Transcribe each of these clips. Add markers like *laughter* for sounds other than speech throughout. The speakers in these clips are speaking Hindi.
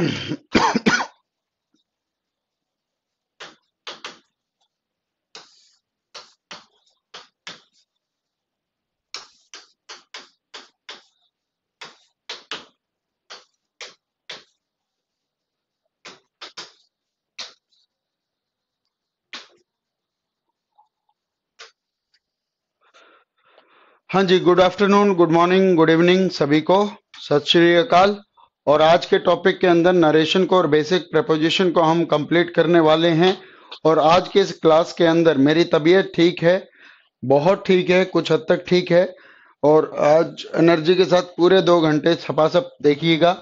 हाँ जी good afternoon good morning good evening सभी को सत श्री अकाल और आज के टॉपिक के अंदर नरेशन को और बेसिक प्रपोजिशन को हम कंप्लीट करने वाले हैं और आज के इस क्लास के अंदर मेरी तबीयत ठीक है बहुत ठीक है कुछ हद तक ठीक है और आज एनर्जी के साथ पूरे दो घंटे छपासप देखिएगा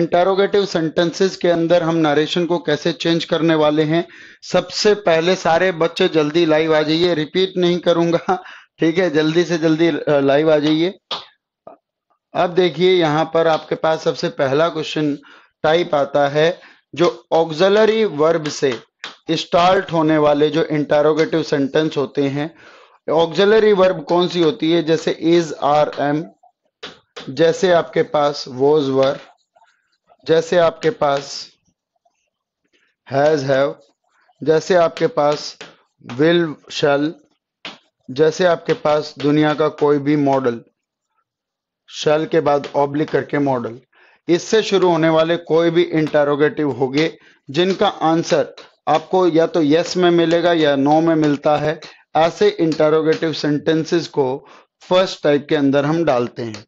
इंटेरोगेटिव सेंटेंसेस के अंदर हम नरेशन को कैसे चेंज करने वाले हैं सबसे पहले सारे बच्चे जल्दी लाइव आ जाइए रिपीट नहीं करूंगा ठीक है जल्दी से जल्दी लाइव आ जाइए अब देखिए यहां पर आपके पास सबसे पहला क्वेश्चन टाइप आता है जो ऑक्जलरी वर्ब से स्टार्ट होने वाले जो इंटारोगेटिव सेंटेंस होते हैं ऑक्जलरी वर्ब कौन सी होती है जैसे इज आर एम जैसे आपके पास वोज वर जैसे आपके पास हैज हैव जैसे आपके पास विल शल जैसे आपके पास दुनिया का कोई भी मॉडल शल के बाद ऑब्लिक करके मॉडल इससे शुरू होने वाले कोई भी इंटेरोगेटिव होंगे जिनका आंसर आपको या तो यस में मिलेगा या नो में मिलता है ऐसे इंटेरोगेटिव सेंटेंसेस को फर्स्ट टाइप के अंदर हम डालते हैं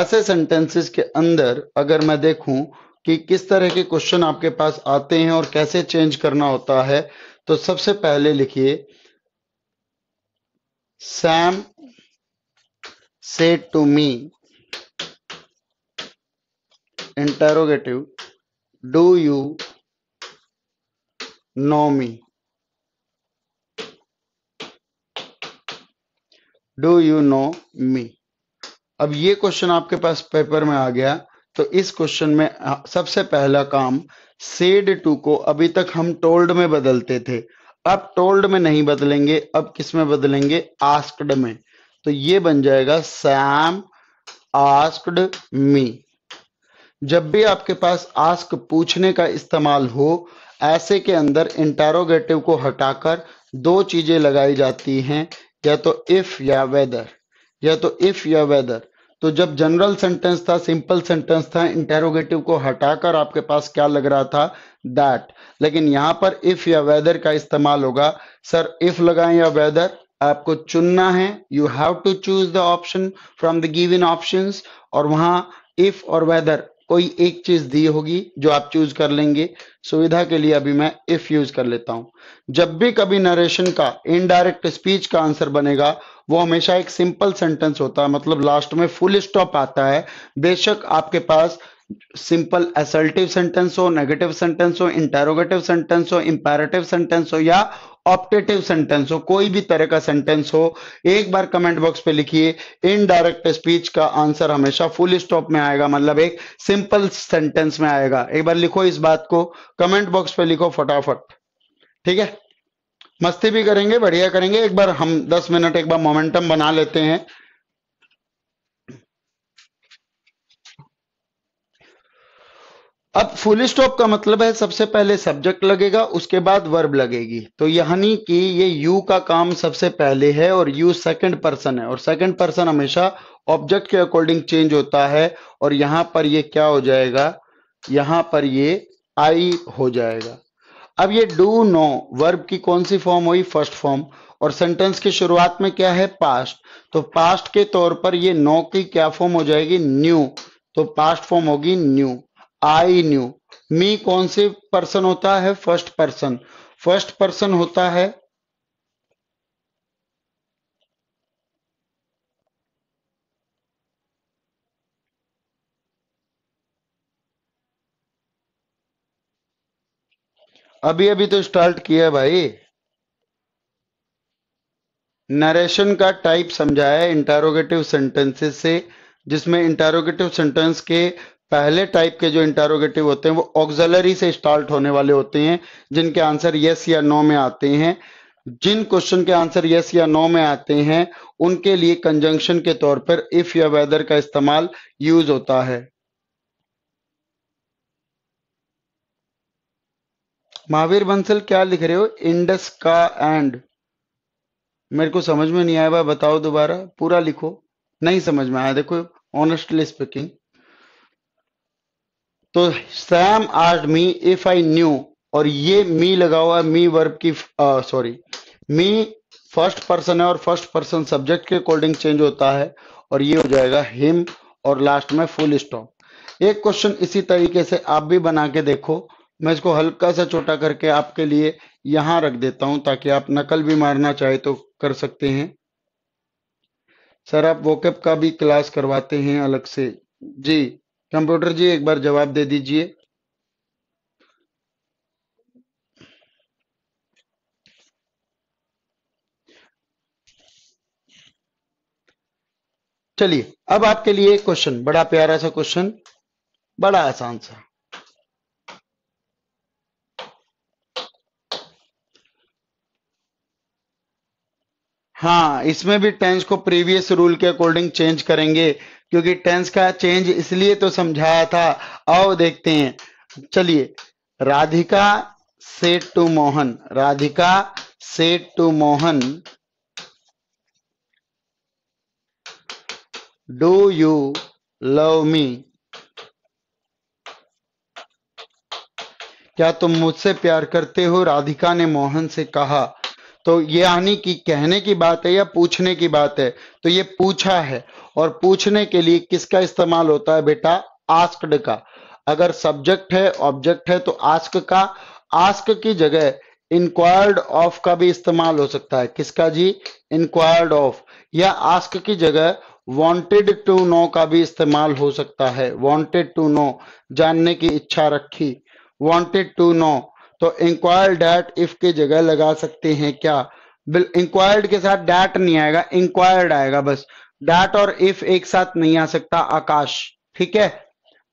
ऐसे सेंटेंसेस के अंदर अगर मैं देखूं कि किस तरह के क्वेश्चन आपके पास आते हैं और कैसे चेंज करना होता है तो सबसे पहले लिखिए Sam say to me interrogative do you know me do you know me अब ये क्वेश्चन आपके पास पेपर में आ गया तो इस क्वेश्चन में सबसे पहला काम सेड टू को अभी तक हम टोल्ड में बदलते थे अब टोल्ड में नहीं बदलेंगे अब किस में बदलेंगे आस्कड में तो ये बन जाएगा सैम आस्कड मी जब भी आपके पास आस्क पूछने का इस्तेमाल हो ऐसे के अंदर इंटारोगेटिव को हटाकर दो चीजें लगाई जाती हैं या तो इफ या वेदर या तो इफ या वेदर तो जब जनरल सेंटेंस था सिंपल सेंटेंस था इंटेरोगेटिव को हटाकर आपके पास क्या लग रहा था दैट लेकिन यहां पर इफ या वेदर का इस्तेमाल होगा सर इफ लगाएं या वेदर आपको चुनना है you have to choose the option from the given options और वहां इफ और वेदर कोई एक चीज दी होगी जो आप चूज कर लेंगे सुविधा के लिए अभी मैं इफ यूज कर लेता हूं जब भी कभी नरेशन का इनडायरेक्ट स्पीच का आंसर बनेगा वो हमेशा एक सिंपल सेंटेंस होता है मतलब लास्ट में फुल स्टॉप आता है बेशक आपके पास सिंपल असल्टिव सेंटेंस हो नेगेटिव सेंटेंस हो इंटेरोगेटिव सेंटेंस हो इंपेरेटिव सेंटेंस हो या ऑप्टेटिव सेंटेंस हो कोई भी तरह का सेंटेंस हो एक बार कमेंट बॉक्स पे लिखिए इनडायरेक्ट स्पीच का आंसर हमेशा फुल स्टॉप में आएगा मतलब एक सिंपल सेंटेंस में आएगा एक बार लिखो इस बात को कमेंट बॉक्स पे लिखो फटाफट ठीक है मस्ती भी करेंगे बढ़िया करेंगे एक बार हम दस मिनट एक बार मोमेंटम बना लेते हैं अब फुल स्टॉप का मतलब है सबसे पहले सब्जेक्ट लगेगा उसके बाद वर्ब लगेगी तो यानी कि ये यू का काम सबसे पहले है और यू सेकंड पर्सन है और सेकंड पर्सन हमेशा ऑब्जेक्ट के अकॉर्डिंग चेंज होता है और यहां पर ये क्या हो जाएगा यहां पर ये आई हो जाएगा अब ये डू नो वर्ब की कौन सी फॉर्म हुई फर्स्ट फॉर्म और सेंटेंस की शुरुआत में क्या है पास्ट तो पास्ट के तौर पर ये नो की क्या फॉर्म हो जाएगी न्यू तो पास्ट फॉर्म होगी न्यू आई न्यू मी कौन से पर्सन होता है फर्स्ट पर्सन फर्स्ट पर्सन होता है अभी अभी तो स्टार्ट किया भाई नरेशन का टाइप समझाया इंटारोगेटिव सेंटेंसेस से जिसमें इंटारोगेटिव सेंटेंस के पहले टाइप के जो इंटारोगेटिव होते हैं वो ऑक्जलरी से स्टार्ट होने वाले होते हैं जिनके आंसर यस या नो में आते हैं जिन क्वेश्चन के आंसर यस या नो में आते हैं उनके लिए कंजंक्शन के तौर पर इफ या वेदर का इस्तेमाल यूज होता है महावीर बंसल क्या लिख रहे हो इंडस का एंड मेरे को समझ में नहीं आया बताओ दोबारा पूरा लिखो नहीं समझ में आया देखो ऑनेस्टली स्पीकिंग तो सैम आर्ट मी इफ आई न्यू और ये मी लगा हुआ मी वर्ब की सॉरी मी फर्स्ट पर्सन है और फर्स्ट पर्सन सब्जेक्ट के अकॉर्डिंग चेंज होता है और ये हो जाएगा हिम और लास्ट में फुल स्टॉप एक क्वेश्चन इसी तरीके से आप भी बना के देखो मैं इसको हल्का सा छोटा करके आपके लिए यहां रख देता हूं ताकि आप नकल भी मारना चाहे तो कर सकते हैं सर आप वोकअप का भी क्लास करवाते हैं अलग से जी कंप्यूटर जी एक बार जवाब दे दीजिए चलिए अब आपके लिए एक क्वेश्चन बड़ा प्यारा सा क्वेश्चन बड़ा आसान सा हाँ इसमें भी टेंस को प्रीवियस रूल के अकॉर्डिंग चेंज करेंगे क्योंकि टेंस का चेंज इसलिए तो समझाया था आओ देखते हैं चलिए Radhika said to Mohan Radhika said to Mohan do you love me क्या तुम मुझसे प्यार करते हो राधिका ने मोहन से कहा तो ये यानी कि कहने की बात है या पूछने की बात है तो ये पूछा है और पूछने के लिए किसका इस्तेमाल होता है बेटा आस्कड का अगर सब्जेक्ट है ऑब्जेक्ट है तो आस्क का आस्क की जगह इंक्वायर्ड ऑफ का भी इस्तेमाल हो सकता है किसका जी इंक्वायर्ड ऑफ या आस्क की जगह वॉन्टेड टू नो का भी इस्तेमाल हो सकता है वॉन्टेड टू नो जानने की इच्छा रखी वॉन्टेड टू नो तो इंक्वायर डैट इफ की जगह लगा सकते हैं क्या बिल इंक्वायर्ड के साथ डैट नहीं आएगा इंक्वायर्ड आएगा बस डैट और इफ एक साथ नहीं आ सकता आकाश ठीक है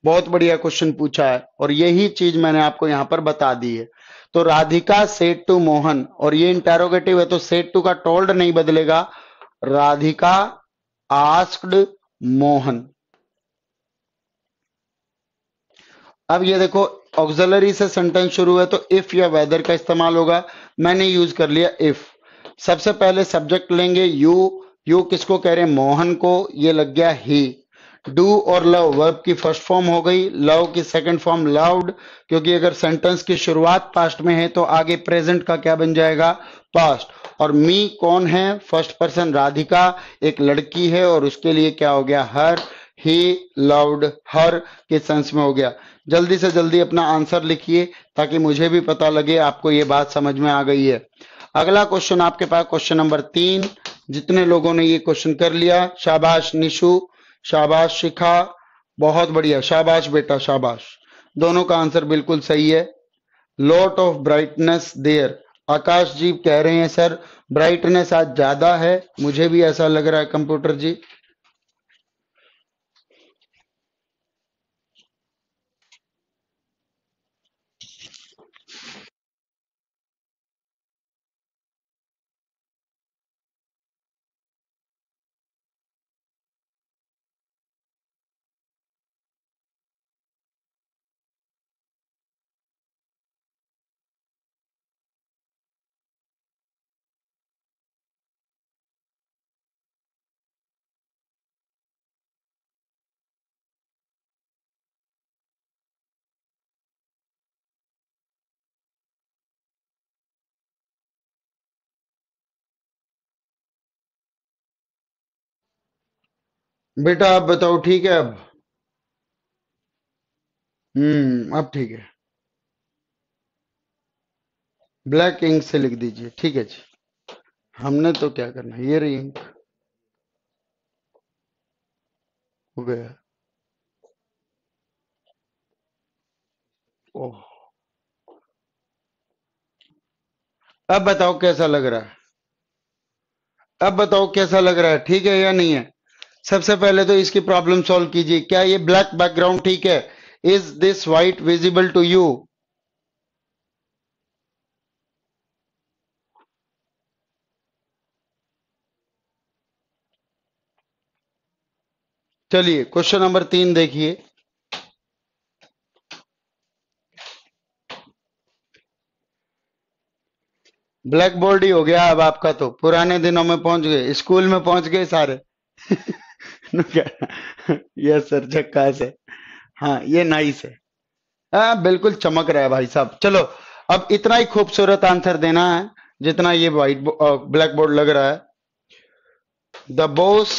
बहुत बढ़िया क्वेश्चन पूछा है और यही चीज मैंने आपको यहां पर बता दी है तो राधिका सेट टू मोहन और ये इंटेरोगेटिव है तो सेट टू का टोल्ड नहीं बदलेगा राधिका आस्क्ड मोहन अब ये देखो ऑक्जलरी से सेंटेंस शुरू है तो इफ या वेदर का इस्तेमाल होगा मैंने यूज कर लिया इफ सबसे पहले सब्जेक्ट लेंगे यू यू किसको कह रहे हैं मोहन को ये लग गया ही डू और लव वर्ब की फर्स्ट फॉर्म हो गई लव की सेकंड फॉर्म लव्ड क्योंकि अगर सेंटेंस की शुरुआत पास्ट में है तो आगे प्रेजेंट का क्या बन जाएगा पास्ट और मी कौन है फर्स्ट पर्सन राधिका एक लड़की है और उसके लिए क्या हो गया हर ही लव्ड हर के सेंस में हो गया जल्दी से जल्दी अपना आंसर लिखिए ताकि मुझे भी पता लगे आपको ये बात समझ में आ गई है अगला क्वेश्चन आपके पास क्वेश्चन नंबर तीन जितने लोगों ने ये क्वेश्चन कर लिया शाबाश निशु शाबाश शिखा बहुत बढ़िया शाबाश बेटा शाबाश दोनों का आंसर बिल्कुल सही है lot of brightness there Akash ji कह रहे हैं सर ब्राइटनेस आज ज्यादा है मुझे भी ऐसा लग रहा है कंप्यूटर जी बेटा आप बताओ ठीक है अब हम्म अब ठीक है ब्लैक इंक से लिख दीजिए ठीक है जी हमने तो क्या करना है ये रही इंक हो गया ओ अब बताओ कैसा लग रहा है अब बताओ कैसा लग रहा है ठीक है या नहीं है सबसे पहले तो इसकी प्रॉब्लम सॉल्व कीजिए क्या ये ब्लैक बैकग्राउंड ठीक है is this white visible to you चलिए क्वेश्चन नंबर तीन देखिए ब्लैक बोर्ड ही हो गया अब आपका तो पुराने दिनों में पहुंच गए स्कूल में पहुंच गए सारे *laughs* *laughs* यस सर झक्कास है हाँ ये नाइस है आ, हाँ, बिल्कुल चमक रहा है भाई साहब चलो अब इतना ही खूबसूरत आंसर देना है जितना ये व्हाइट ब्लैक बोर्ड लग रहा है the boss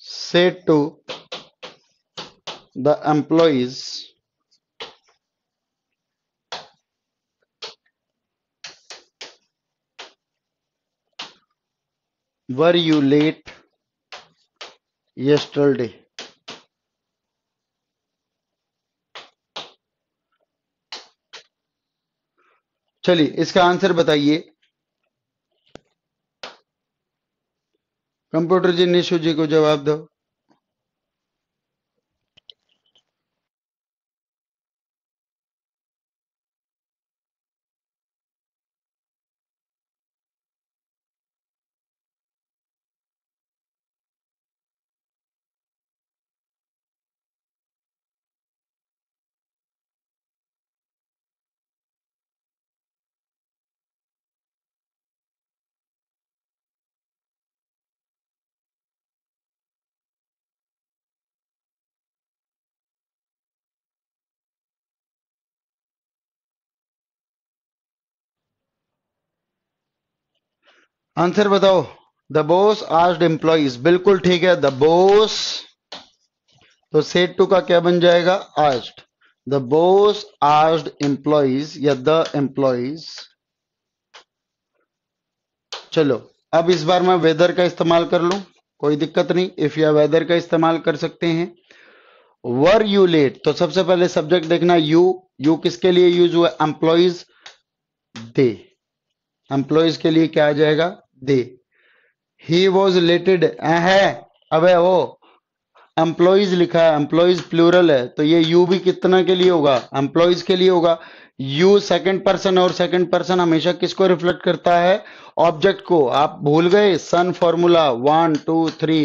say to the employees were you late yesterday चलिए इसका आंसर बताइए कंप्यूटर जी निशु जी को जवाब दो आंसर बताओ द बोस आस्ड एम्प्लॉज बिल्कुल ठीक है द बोस तो सेट टू का क्या बन जाएगा asked the boss asked employees या द एम्प्लॉज चलो अब इस बार मैं वेदर का इस्तेमाल कर लू कोई दिक्कत नहीं इफ या वेदर का इस्तेमाल कर सकते हैं वर यू लेट तो सबसे पहले सब्जेक्ट देखना यू यू किसके लिए यूज हुआ एम्प्लॉज दे एम्प्लॉयज के लिए क्या आ जाएगा they. He was related है है वो एम्प्लॉयज लिखा है एम्प्लॉयज प्लूरल है तो ये यू भी कितना के लिए होगा एम्प्लॉयज के लिए होगा यू सेकंड पर्सन और सेकंड पर्सन हमेशा किसको रिफ्लेक्ट करता है ऑब्जेक्ट को आप भूल गए son formula one two three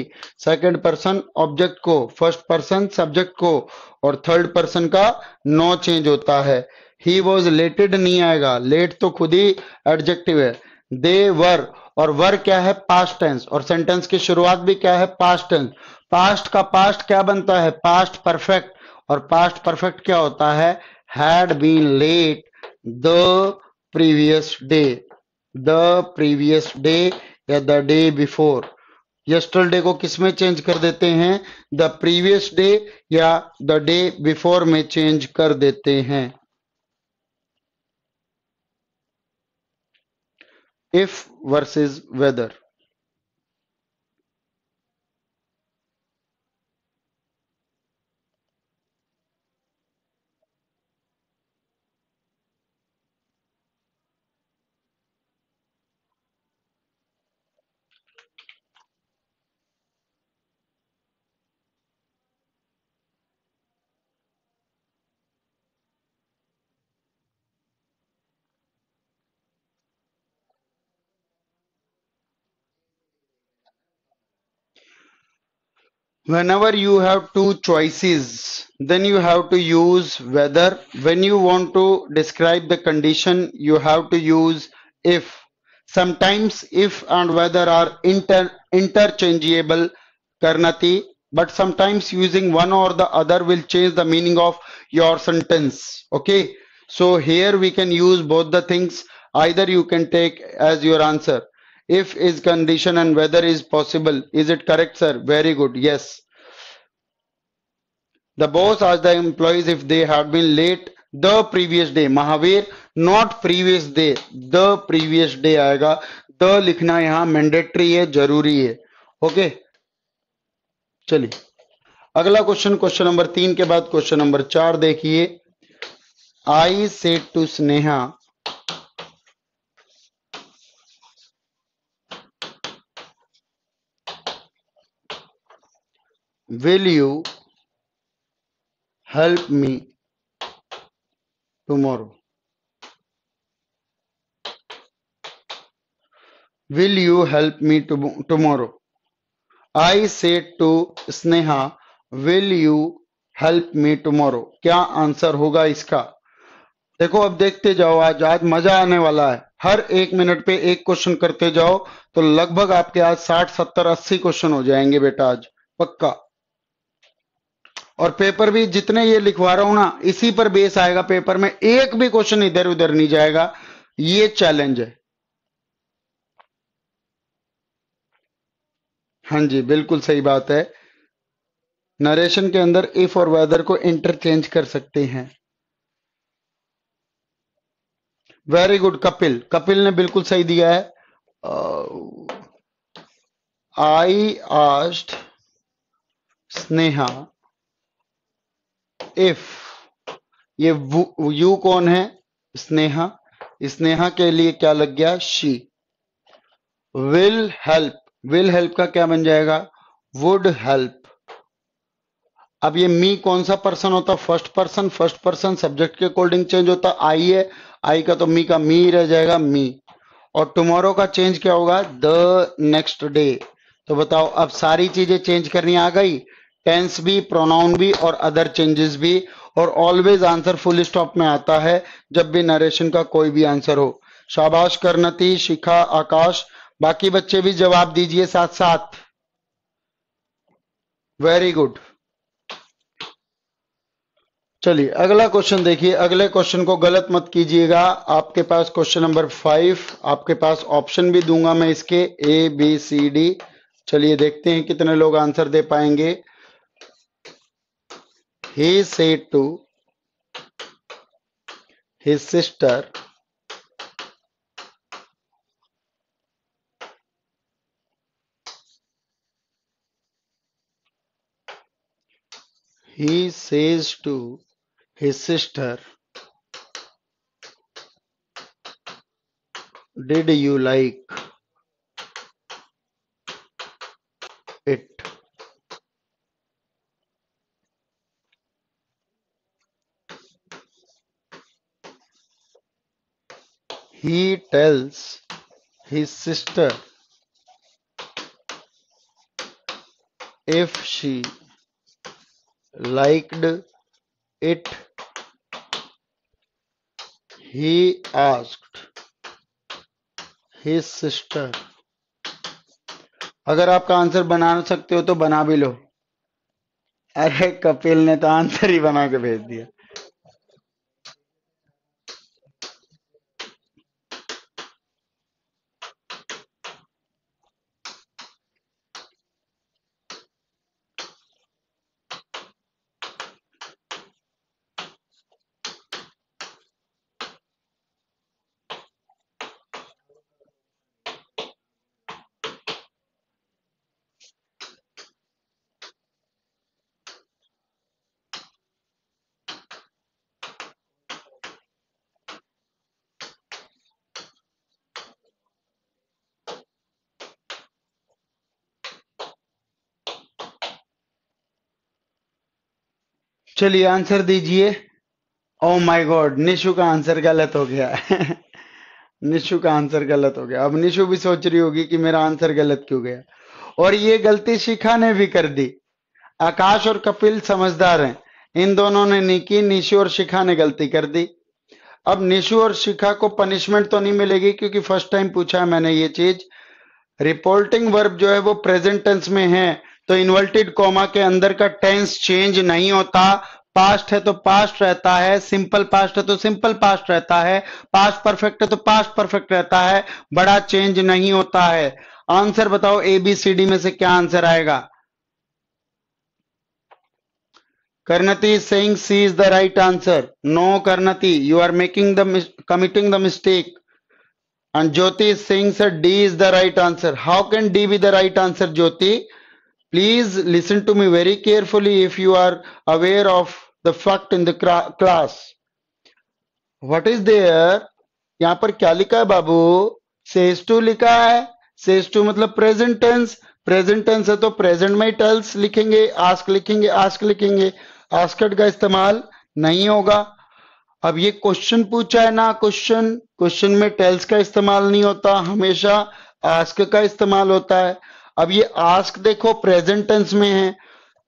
second person object को फर्स्ट पर्सन सब्जेक्ट को और थर्ड पर्सन का नो चेंज होता है ही वॉज लेटेड नहीं आएगा लेट तो खुद ही एडजेक्टिव है दे वर और वर क्या है पास्ट टेंस और सेंटेंस की शुरुआत भी क्या है पास्ट टेंस पास्ट का पास्ट क्या बनता है पास्ट परफेक्ट और पास्ट परफेक्ट क्या होता है had been late the previous day the previous day या द डे बिफोर यस्टरडे को किस में चेंज कर देते हैं द प्रीवियस डे या द डे बिफोर में चेंज कर देते हैं if versus weather whenever you have two choices then you have to use whether when you want to describe the condition you have to use if sometimes if and whether are inter interchangeable karnati but sometimes using one or the other will change the meaning of your sentence okay so here we can use both the things either you can take as your answer if is condition and whether is possible is it correct sir very good yes the boss asked the employees if they had been late the previous day mahavir not previous day the previous day aayega the likhna yahan mandatory hai zaruri hai okay? चलिए agla question question number 3 ke baad question number 4 dekhiye i said to sneha will you help me tomorrow will you help me to tomorrow i said to sneha will you help me tomorrow क्या आंसर होगा इसका देखो अब देखते जाओ आज आज मजा आने वाला है हर एक मिनट पे एक क्वेश्चन करते जाओ तो लगभग आपके आज साठ सत्तर अस्सी क्वेश्चन हो जाएंगे बेटा आज पक्का और पेपर भी जितने ये लिखवा रहा हूं ना इसी पर बेस आएगा पेपर में एक भी क्वेश्चन इधर उधर नहीं जाएगा ये चैलेंज है हां जी बिल्कुल सही बात है नरेशन के अंदर इफ और वेदर को इंटरचेंज कर सकते हैं वेरी गुड कपिल कपिल ने बिल्कुल सही दिया है आई आस्ट स्नेहा इफ ये यू कौन है स्नेहा स्नेहा के लिए क्या लग गया she will help will help का क्या बन जाएगा वुड हेल्प अब ये मी कौन सा पर्सन होता first person first person subject के अकॉर्डिंग चेंज होता आई है आई का तो मी का मी रह जाएगा मी और टुमारो का चेंज क्या होगा द नेक्स्ट डे तो बताओ अब सारी चीजें चेंज करनी आ गई टेंस भी प्रोनाउन भी और अदर चेंजेस भी और ऑलवेज आंसर फुल स्टॉप में आता है जब भी नरेशन का कोई भी आंसर हो शाबाश करनती शिखा आकाश बाकी बच्चे भी जवाब दीजिए साथ साथ वेरी गुड चलिए अगला क्वेश्चन देखिए अगले क्वेश्चन को गलत मत कीजिएगा आपके पास क्वेश्चन नंबर फाइव आपके पास ऑप्शन भी दूंगा मैं इसके ए बी सी डी चलिए देखते हैं कितने लोग आंसर दे पाएंगे he said to his sister he says to his sister did you like tells his sister if she liked it he asked his sister अगर आपका आंसर बना सकते हो तो बना भी लो अरे कपिल ने तो आंसर ही बना के भेज दिया चलिए आंसर दीजिए ओ माय गॉड निशु का आंसर गलत हो गया *laughs* निशु का आंसर गलत हो गया अब निशु भी सोच रही होगी कि मेरा आंसर गलत क्यों गया और ये गलती शिखा ने भी कर दी आकाश और कपिल समझदार हैं इन दोनों ने नहीं की निशु और शिखा ने गलती कर दी अब निशु और शिखा को पनिशमेंट तो नहीं मिलेगी क्योंकि फर्स्ट टाइम पूछा है मैंने ये चीज रिपोर्टिंग वर्ब जो है वो प्रेजेंट टेंस में है तो इन्वर्टेड कॉमा के अंदर का टेंस चेंज नहीं होता पास्ट है तो पास्ट रहता है सिंपल पास्ट है तो सिंपल पास्ट रहता है पास्ट परफेक्ट है तो पास्ट परफेक्ट रहता है बड़ा चेंज नहीं होता है आंसर बताओ ए बी सी डी में से क्या आंसर आएगा Karnati Singh C is the right answer no Karnati you are making the committing the mistake and Jyoti Singh sir D is the right answer how can D be the right answer Jyoti Please listen to me very carefully if you are aware of the fact in the class. What is there? yahan par kya likha hai babu says to likha hai says to matlab present tense present tense hai to present mein tells likhenge ask likhenge ask likhenge asked ka istemal nahi hoga अब ये क्वेश्चन पूछा है ना क्वेश्चन क्वेश्चन में टेल्स का इस्तेमाल नहीं होता हमेशा आस्क का इस्तेमाल होता है अब ये आस्क देखो प्रेजेंट टेंस में है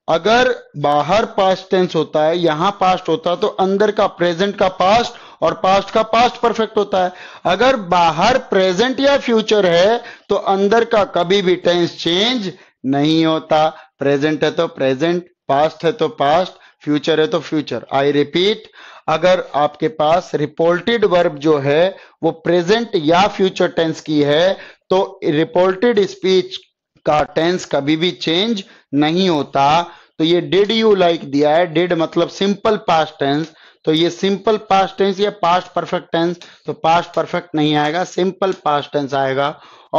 अगर बाहर पास्ट टेंस होता है यहां पास्ट होता है तो अंदर का प्रेजेंट का पास्ट और पास्ट का पास्ट परफेक्ट होता है अगर बाहर प्रेजेंट या फ्यूचर है तो अंदर का कभी भी टेंस चेंज नहीं होता प्रेजेंट है तो प्रेजेंट पास्ट है तो पास्ट फ्यूचर है तो फ्यूचर आई रिपीट अगर आपके पास रिपोर्टेड वर्ब जो है वो प्रेजेंट या फ्यूचर टेंस की है तो रिपोर्टेड स्पीच का टेंस कभी भी चेंज नहीं होता तो ये डिड यू लाइक दिया है डिड मतलब सिंपल पास्ट टेंस तो ये सिंपल पास्ट टेंस या पास्ट परफेक्ट टेंस तो पास्ट परफेक्ट नहीं आएगा सिंपल पास्ट टेंस आएगा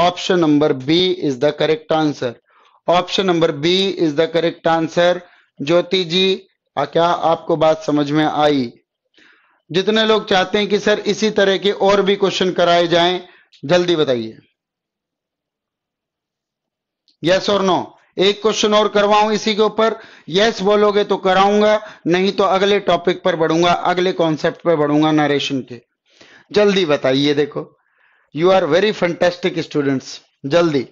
option number B is the correct answer option number B is the correct answer Jyoti ji क्या आपको बात समझ में आई जितने लोग चाहते हैं कि सर इसी तरह के और भी क्वेश्चन कराए जाएं जल्दी बताइए यस और नो एक क्वेश्चन और करवाऊं इसी के ऊपर यस बोलोगे तो कराऊंगा नहीं तो अगले टॉपिक पर बढ़ूंगा अगले कॉन्सेप्ट पर बढ़ूंगा नरेशन के जल्दी बताइए देखो you are very fantastic students जल्दी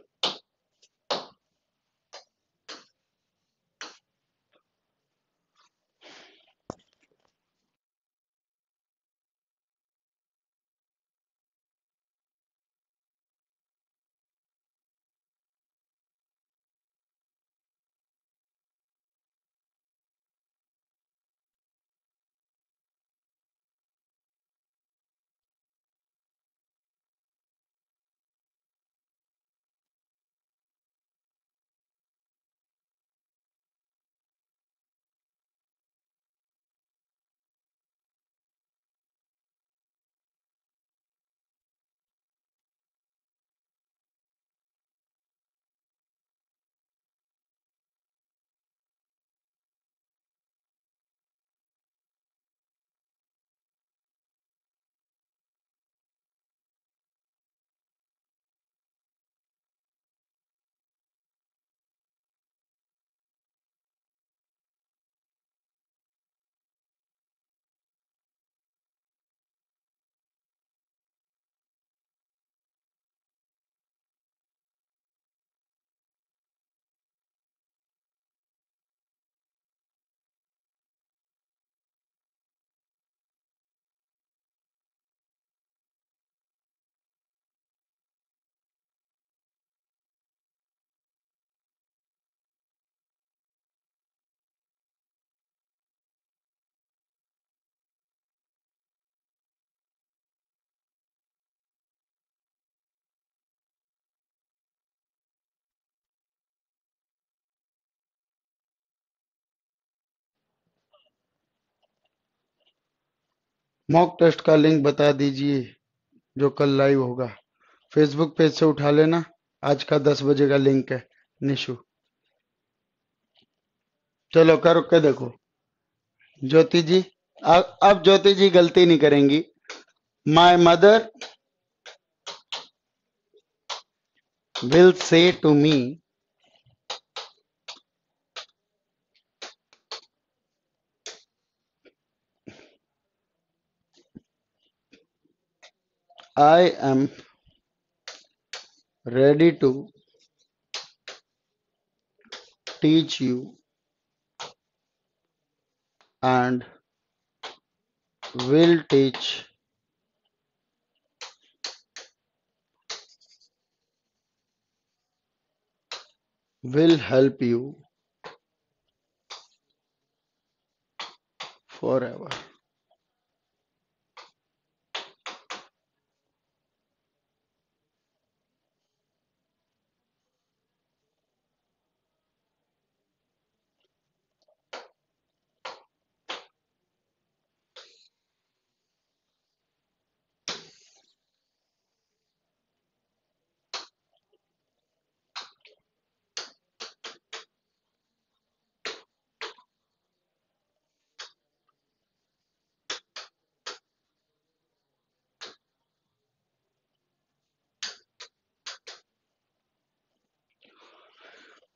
मॉक टेस्ट का लिंक बता दीजिए जो कल लाइव होगा फेसबुक पेज से उठा लेना आज का दस बजे का लिंक है निशु चलो करो के देखो ज्योति जी अब ज्योति जी गलती नहीं करेंगी my mother will say to me I am ready to teach you and will teach will help you forever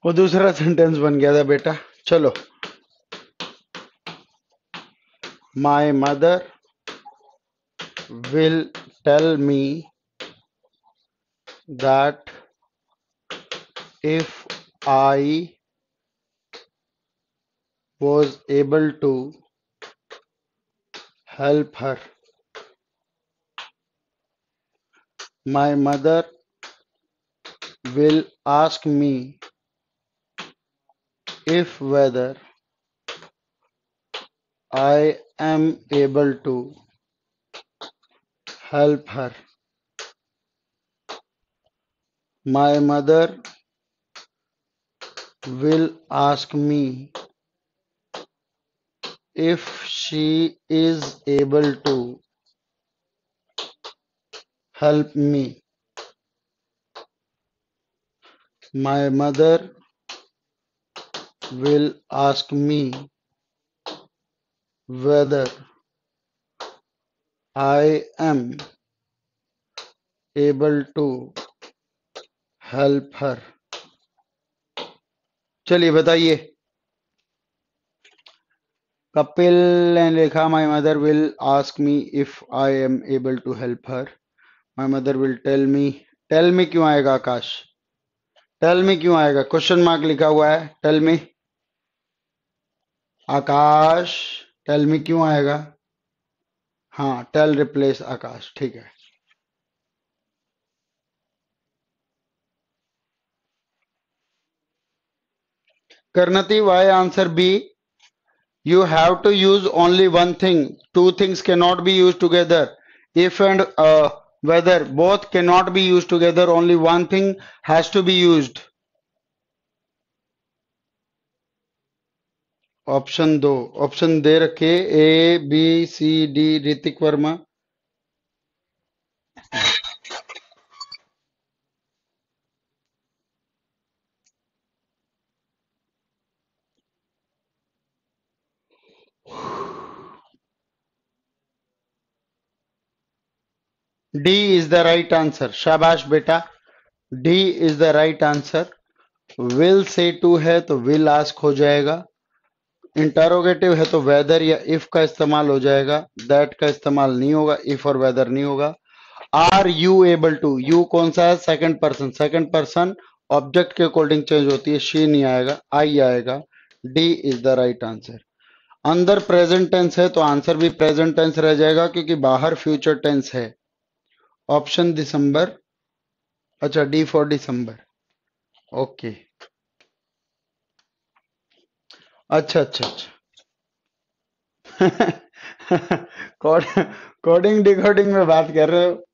वो दूसरा सेंटेंस बन गया था बेटा चलो my mother will tell me that if I was able to help her, my mother will ask me if whether I am able to help her. My mother will ask me if she is able to help me. My mother will ask me whether I am able to help her. चलिए बताइए कपिल ने लिखा my mother will ask me if I am able to help her my mother will tell me tell me क्यों आएगा आकाश टेल मी क्यों आएगा क्वेश्चन मार्क लिखा हुआ है टेल मी आकाश टेल में क्यों आएगा हाँ टेल रिप्लेस आकाश ठीक है Karnati why answer B you have to use only one thing two things can not be use together if and whether both can not be use together only one thing has to be used option दो ऑप्शन दे रखे A B C D Hrithik Verma D is the right answer शाबाश बेटा D is the right answer will say to है तो विल आस्क हो जाएगा इंटारोगेटिव है तो वेदर या इफ का इस्तेमाल हो जाएगा दैट का इस्तेमाल नहीं होगा इफ और वेदर नहीं होगा are you able to you कौन सा है second person second person object के अकॉर्डिंग चेंज होती है शी नहीं आएगा आई आएगा D is the right answer अंदर प्रेजेंट टेंस है तो आंसर भी प्रेजेंट टेंस रह जाएगा क्योंकि बाहर फ्यूचर टेंस है ऑप्शन दिसंबर अच्छा डी फॉर दिसंबर ओके अच्छा, अच्छा, अच्छा। कोडिंग *laughs* डिकोडिंग में बात कर रहे हो?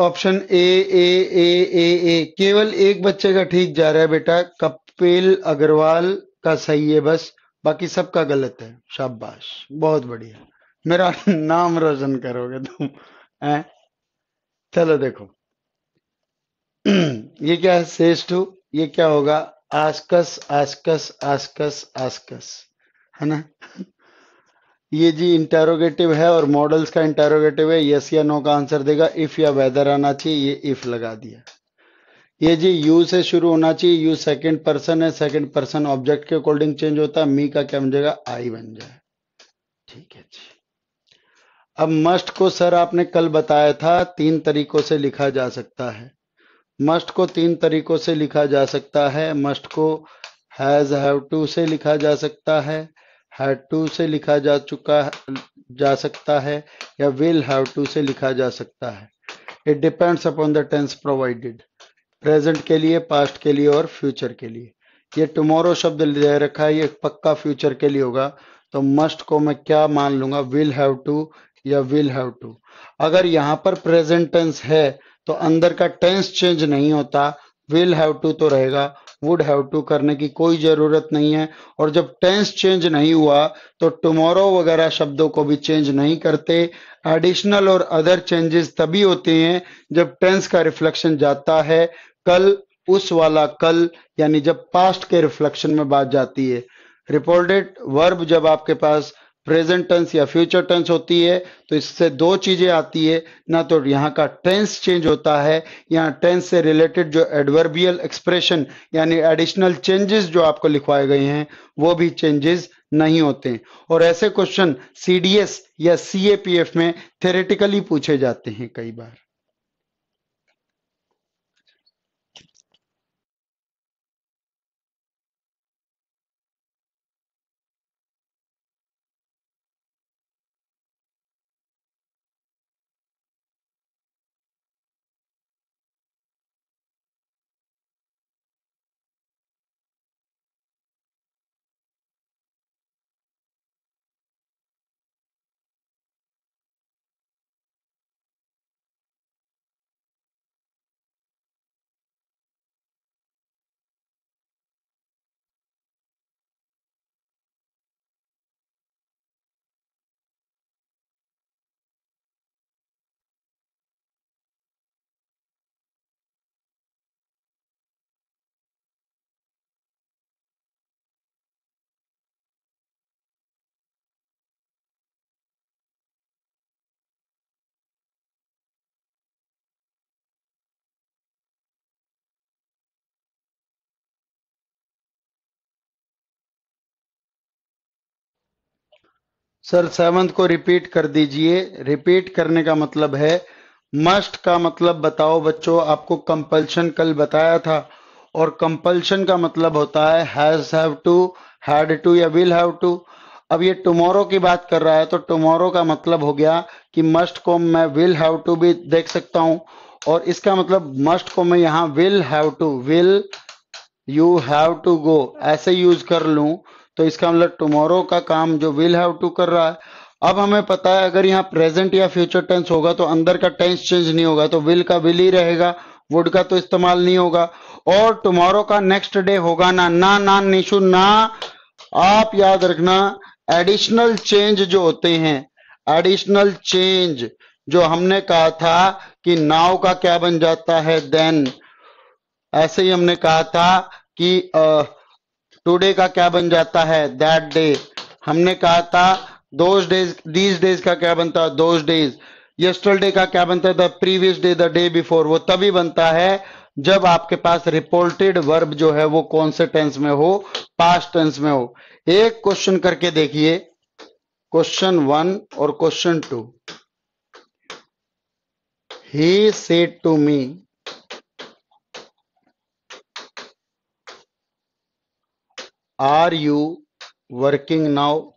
ऑप्शन ए ए ए ए ए केवल एक बच्चे का ठीक जा रहा है बेटा कपिल अग्रवाल का सही है बस बाकी सबका गलत है शाबाश बहुत बढ़िया मेरा *laughs* नाम रोशन करोगे तुम है चलो देखो *clears throat* ये क्या है श्रेष्ठ ये क्या होगा आसकस आसकस आसकस आसकस है ना ये जी इंटेरोगेटिव है और मॉडल्स का इंटेरोगेटिव है यस या नो का आंसर देगा इफ या वेदर आना चाहिए ये इफ लगा दिया ये जी यू से शुरू होना चाहिए यू सेकंड पर्सन है सेकंड पर्सन ऑब्जेक्ट के अकॉर्डिंग चेंज होता है मी का क्या बन जाएगा आई बन जाए ठीक है जी अब मस्ट को सर आपने कल बताया था तीन तरीकों से लिखा जा सकता है मस्ट को तीन तरीकों से लिखा जा सकता है मस्ट को हैज हैव टू से लिखा जा सकता है हैव टू से लिखा जा चुका जा सकता है या विल हैव टू से लिखा जा सकता है it depends upon the tense provided present के लिए पास्ट के लिए और फ्यूचर के लिए ये टुमारो शब्द दे रखा है ये पक्का फ्यूचर के लिए होगा तो मस्ट को मैं क्या मान लूंगा विल हैव टू या विल हैव टू अगर यहाँ पर प्रेजेंट टेंस है तो अंदर का टेंस चेंज नहीं होता विल हैव टू तो रहेगा वुड हैव टू करने की कोई जरूरत नहीं है और जब टेंस चेंज नहीं हुआ तो टुमारो वगैरह शब्दों को भी चेंज नहीं करते एडिशनल और अदर चेंजेस तभी होते हैं जब टेंस का रिफ्लेक्शन जाता है कल उस वाला कल यानी जब पास्ट के रिफ्लेक्शन में बात जाती है रिपोर्टेड वर्ब जब आपके पास प्रेजेंट टेंस या फ्यूचर टेंस होती है तो इससे दो चीजें आती है ना तो यहाँ का टेंस चेंज होता है यहाँ टेंस से रिलेटेड जो एडवर्बियल एक्सप्रेशन यानी एडिशनल चेंजेस जो आपको लिखवाए गए हैं वो भी चेंजेस नहीं होते और ऐसे क्वेश्चन सीडीएस या सीएपीएफ में थेरेटिकली पूछे जाते हैं कई बार सर सेवंथ को रिपीट कर दीजिए रिपीट करने का मतलब है मस्ट का मतलब बताओ बच्चों आपको कंपल्शन कल बताया था और कंपल्शन का मतलब होता है has have to had to या विल हैव टू अब ये टुमारो की बात कर रहा है तो टुमारो का मतलब हो गया कि मस्ट को मैं विल हैव टू भी देख सकता हूं और इसका मतलब मस्ट को मैं यहां will have to will you have to go ऐसे यूज कर लूं तो इसका मतलब टुमारो का काम जो विल हैव टू कर रहा है अब हमें पता है अगर यहाँ प्रेजेंट या फ्यूचर टेंस होगा तो अंदर का टेंस चेंज नहीं होगा तो विल का विल ही रहेगा वुड का तो इस्तेमाल नहीं होगा और टुमारो का नेक्स्ट डे होगा ना ना ना निशु ना आप याद रखना एडिशनल चेंज जो होते हैं एडिशनल चेंज जो हमने कहा था कि नाव का क्या बन जाता है देन ऐसे ही हमने कहा था कि आ, टुडे का क्या बन जाता है दैट डे हमने कहा था दोज डेज दीज डेज का क्या बनता है दोज डेज यस्टरडे का क्या बनता है the previous day the day before वो तभी बनता है जब आपके पास रिपोर्टेड वर्ब जो है वो कौन से टेंस में हो पास्ट टेंस में हो एक क्वेश्चन करके देखिए क्वेश्चन वन और question two he said to me Are you working now?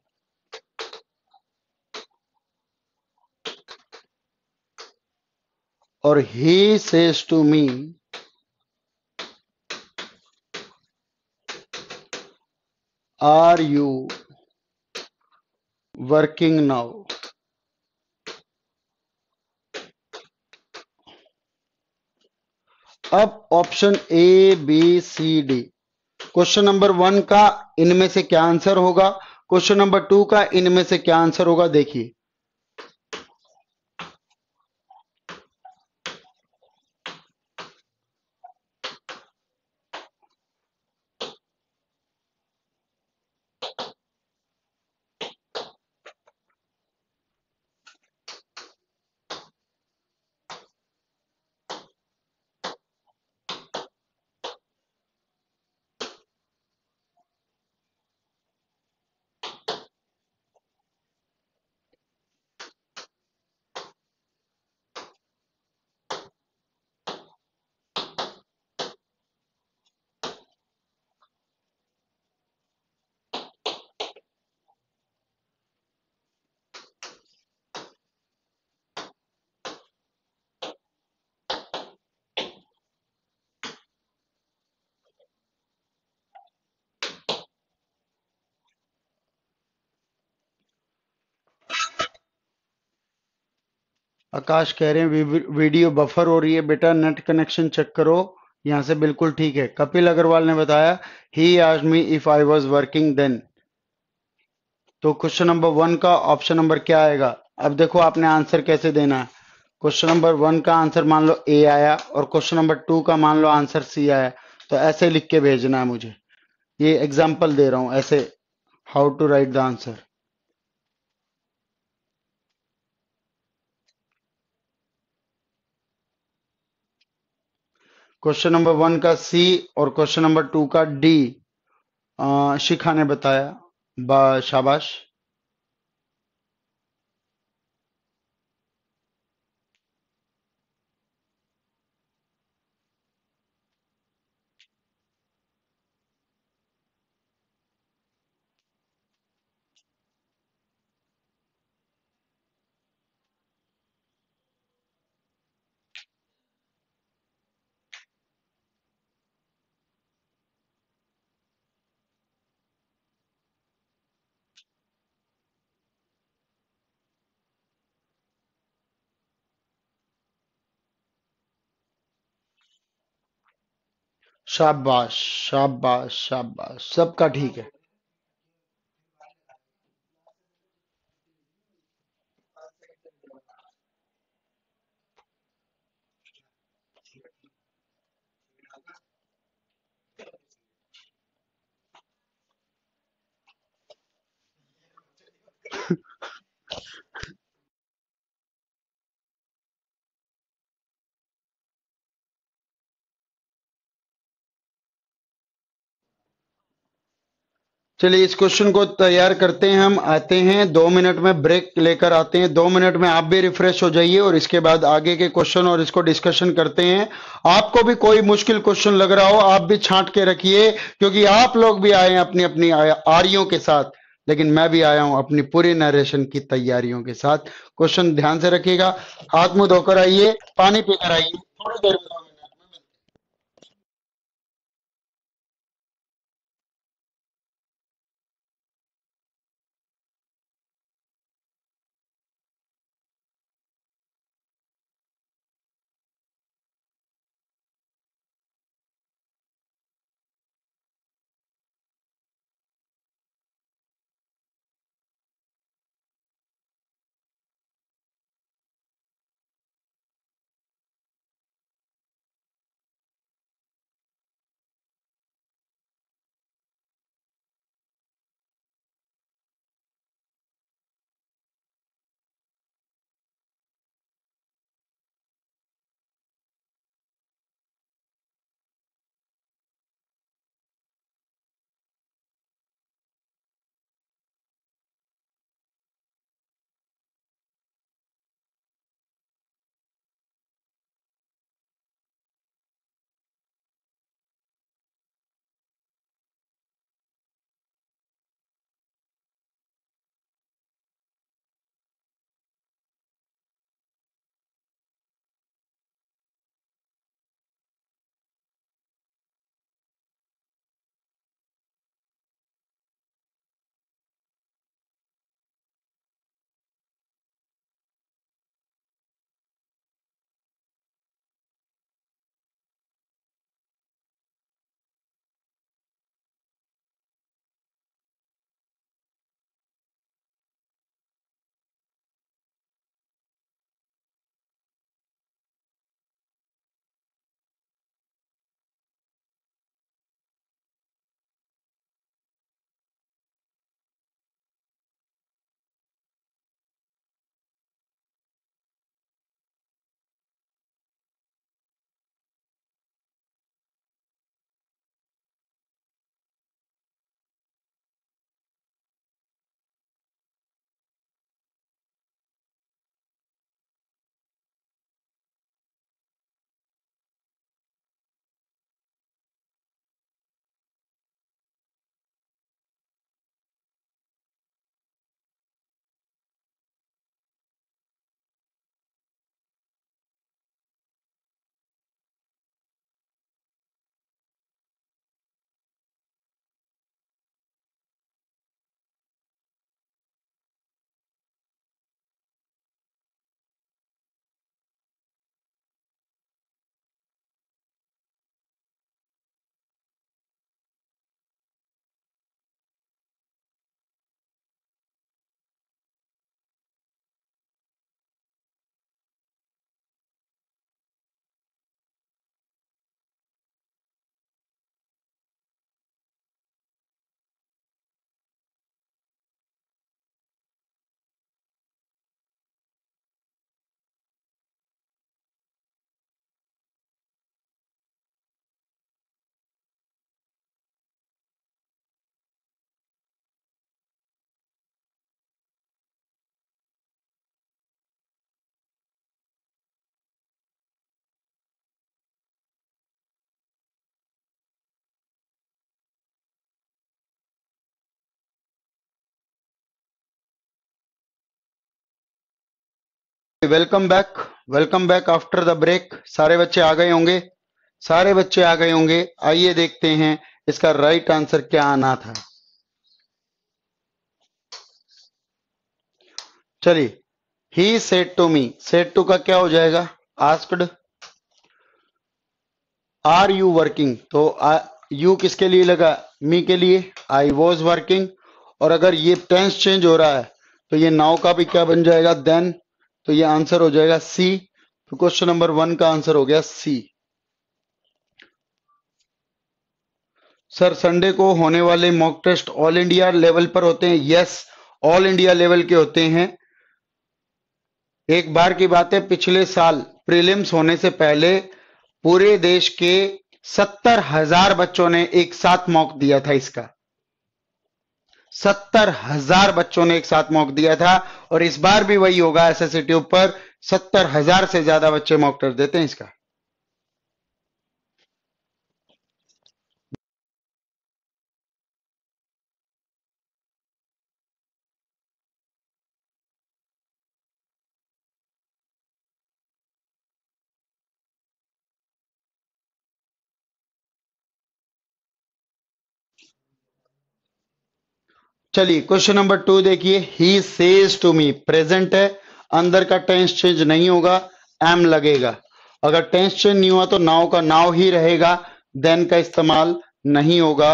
Or he says to me, Are you working now? अब option A B C D question number one का इनमें से क्या आंसर होगा क्वेश्चन नंबर टू का इनमें से क्या आंसर होगा देखिए आकाश कह रहे हैं वीडियो बफर हो रही है बेटा नेट कनेक्शन चेक करो यहां से बिल्कुल ठीक है कपिल अग्रवाल ने बताया ही आज me if I was working then तो क्वेश्चन नंबर वन का ऑप्शन नंबर क्या आएगा अब देखो आपने आंसर कैसे देना है क्वेश्चन नंबर वन का आंसर मान लो ए आया और क्वेश्चन नंबर टू का मान लो आंसर सी आया तो ऐसे लिख के भेजना है मुझे ये एग्जाम्पल दे रहा हूं ऐसे how to write the answer question number one का सी और क्वेश्चन नंबर टू का डी शिखा ने बताया शाबाश शाबाश शाबाश शाबाश सबका ठीक है चलिए इस क्वेश्चन को तैयार करते हैं हम आते हैं दो मिनट में ब्रेक लेकर आते हैं दो मिनट में आप भी रिफ्रेश हो जाइए और इसके बाद आगे के क्वेश्चन और इसको डिस्कशन करते हैं आपको भी कोई मुश्किल क्वेश्चन लग रहा हो आप भी छांट के रखिए क्योंकि आप लोग भी आए हैं अपनी अपनी आरियों के साथ लेकिन मैं भी आया हूं अपनी पूरी नरेशन की तैयारियों के साथ क्वेश्चन ध्यान से रखिएगा हाथ मुंह धोकर आइए पानी पीकर आइए थोड़ी देर में welcome back welcome back after the break सारे बच्चे आ गए होंगे सारे बच्चे आ गए होंगे आइए देखते हैं इसका राइट आंसर क्या आना था चलिए he said to me said to का क्या हो जाएगा आस्कड आर यू वर्किंग तो यू किसके लिए लगा मी के लिए आई वॉज वर्किंग और अगर ये टेंस चेंज हो रहा है तो ये नाव का भी क्या बन जाएगा देन तो ये आंसर हो जाएगा सी तो क्वेश्चन नंबर वन का आंसर हो गया सी सर संडे को होने वाले mock test all India level पर होते हैं यस ऑल इंडिया लेवल के होते हैं एक बार की बात है पिछले साल प्रीलिम्स होने से पहले पूरे देश के सत्तर हजार बच्चों ने एक साथ मॉक दिया था इसका सत्तर हजार बच्चों ने एक साथ मॉक दिया था और इस बार भी वही होगा एस एस पर सत्तर हजार से ज्यादा बच्चे मॉक टेस्ट देते हैं इसका चलिए क्वेश्चन नंबर टू देखिए he says to me present है अंदर का टेंस चेंज नहीं होगा एम लगेगा अगर टेंस चेंज नहीं हुआ तो नाव का नाव ही रहेगा देन का इस्तेमाल नहीं होगा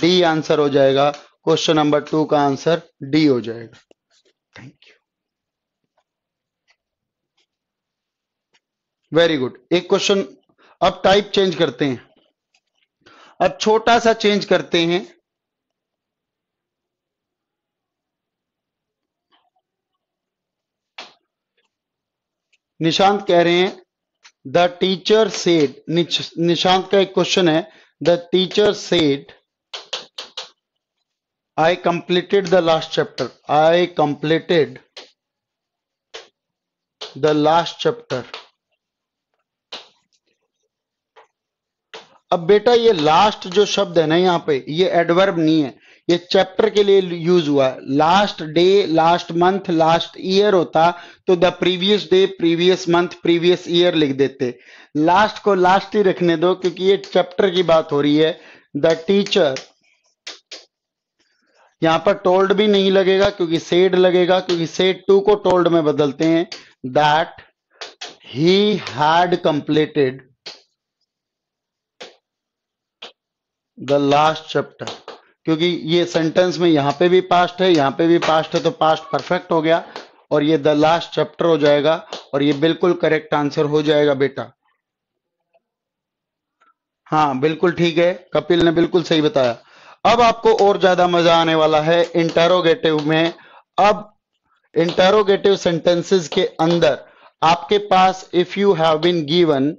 डी आंसर हो जाएगा क्वेश्चन नंबर टू का आंसर डी हो जाएगा थैंक यू वेरी गुड एक क्वेश्चन अब टाइप चेंज करते हैं अब छोटा सा चेंज करते हैं निशांत कह रहे हैं द टीचर सेड निशांत का एक क्वेश्चन है the teacher said I completed the last chapter I completed the last chapter अब बेटा ये लास्ट जो शब्द है ना यहां पे ये एडवर्ब नहीं है ये चैप्टर के लिए यूज हुआ last day last month last year होता तो the previous day previous month previous year लिख देते लास्ट को लास्ट ही रखने दो क्योंकि ये चैप्टर की बात हो रही है द टीचर यहां पर टोल्ड भी नहीं लगेगा क्योंकि सेड लगेगा क्योंकि सेड टू को टोल्ड में बदलते हैं that he had completed the last chapter क्योंकि ये सेंटेंस में यहां पे भी पास्ट है यहां पे भी पास्ट है तो पास्ट परफेक्ट हो गया और ये द लास्ट चैप्टर हो जाएगा और ये बिल्कुल करेक्ट आंसर हो जाएगा बेटा हाँ बिल्कुल ठीक है कपिल ने बिल्कुल सही बताया अब आपको और ज्यादा मजा आने वाला है इंटरोगेटिव में अब इंटरोगेटिव सेंटेंसेस के अंदर आपके पास if you have been given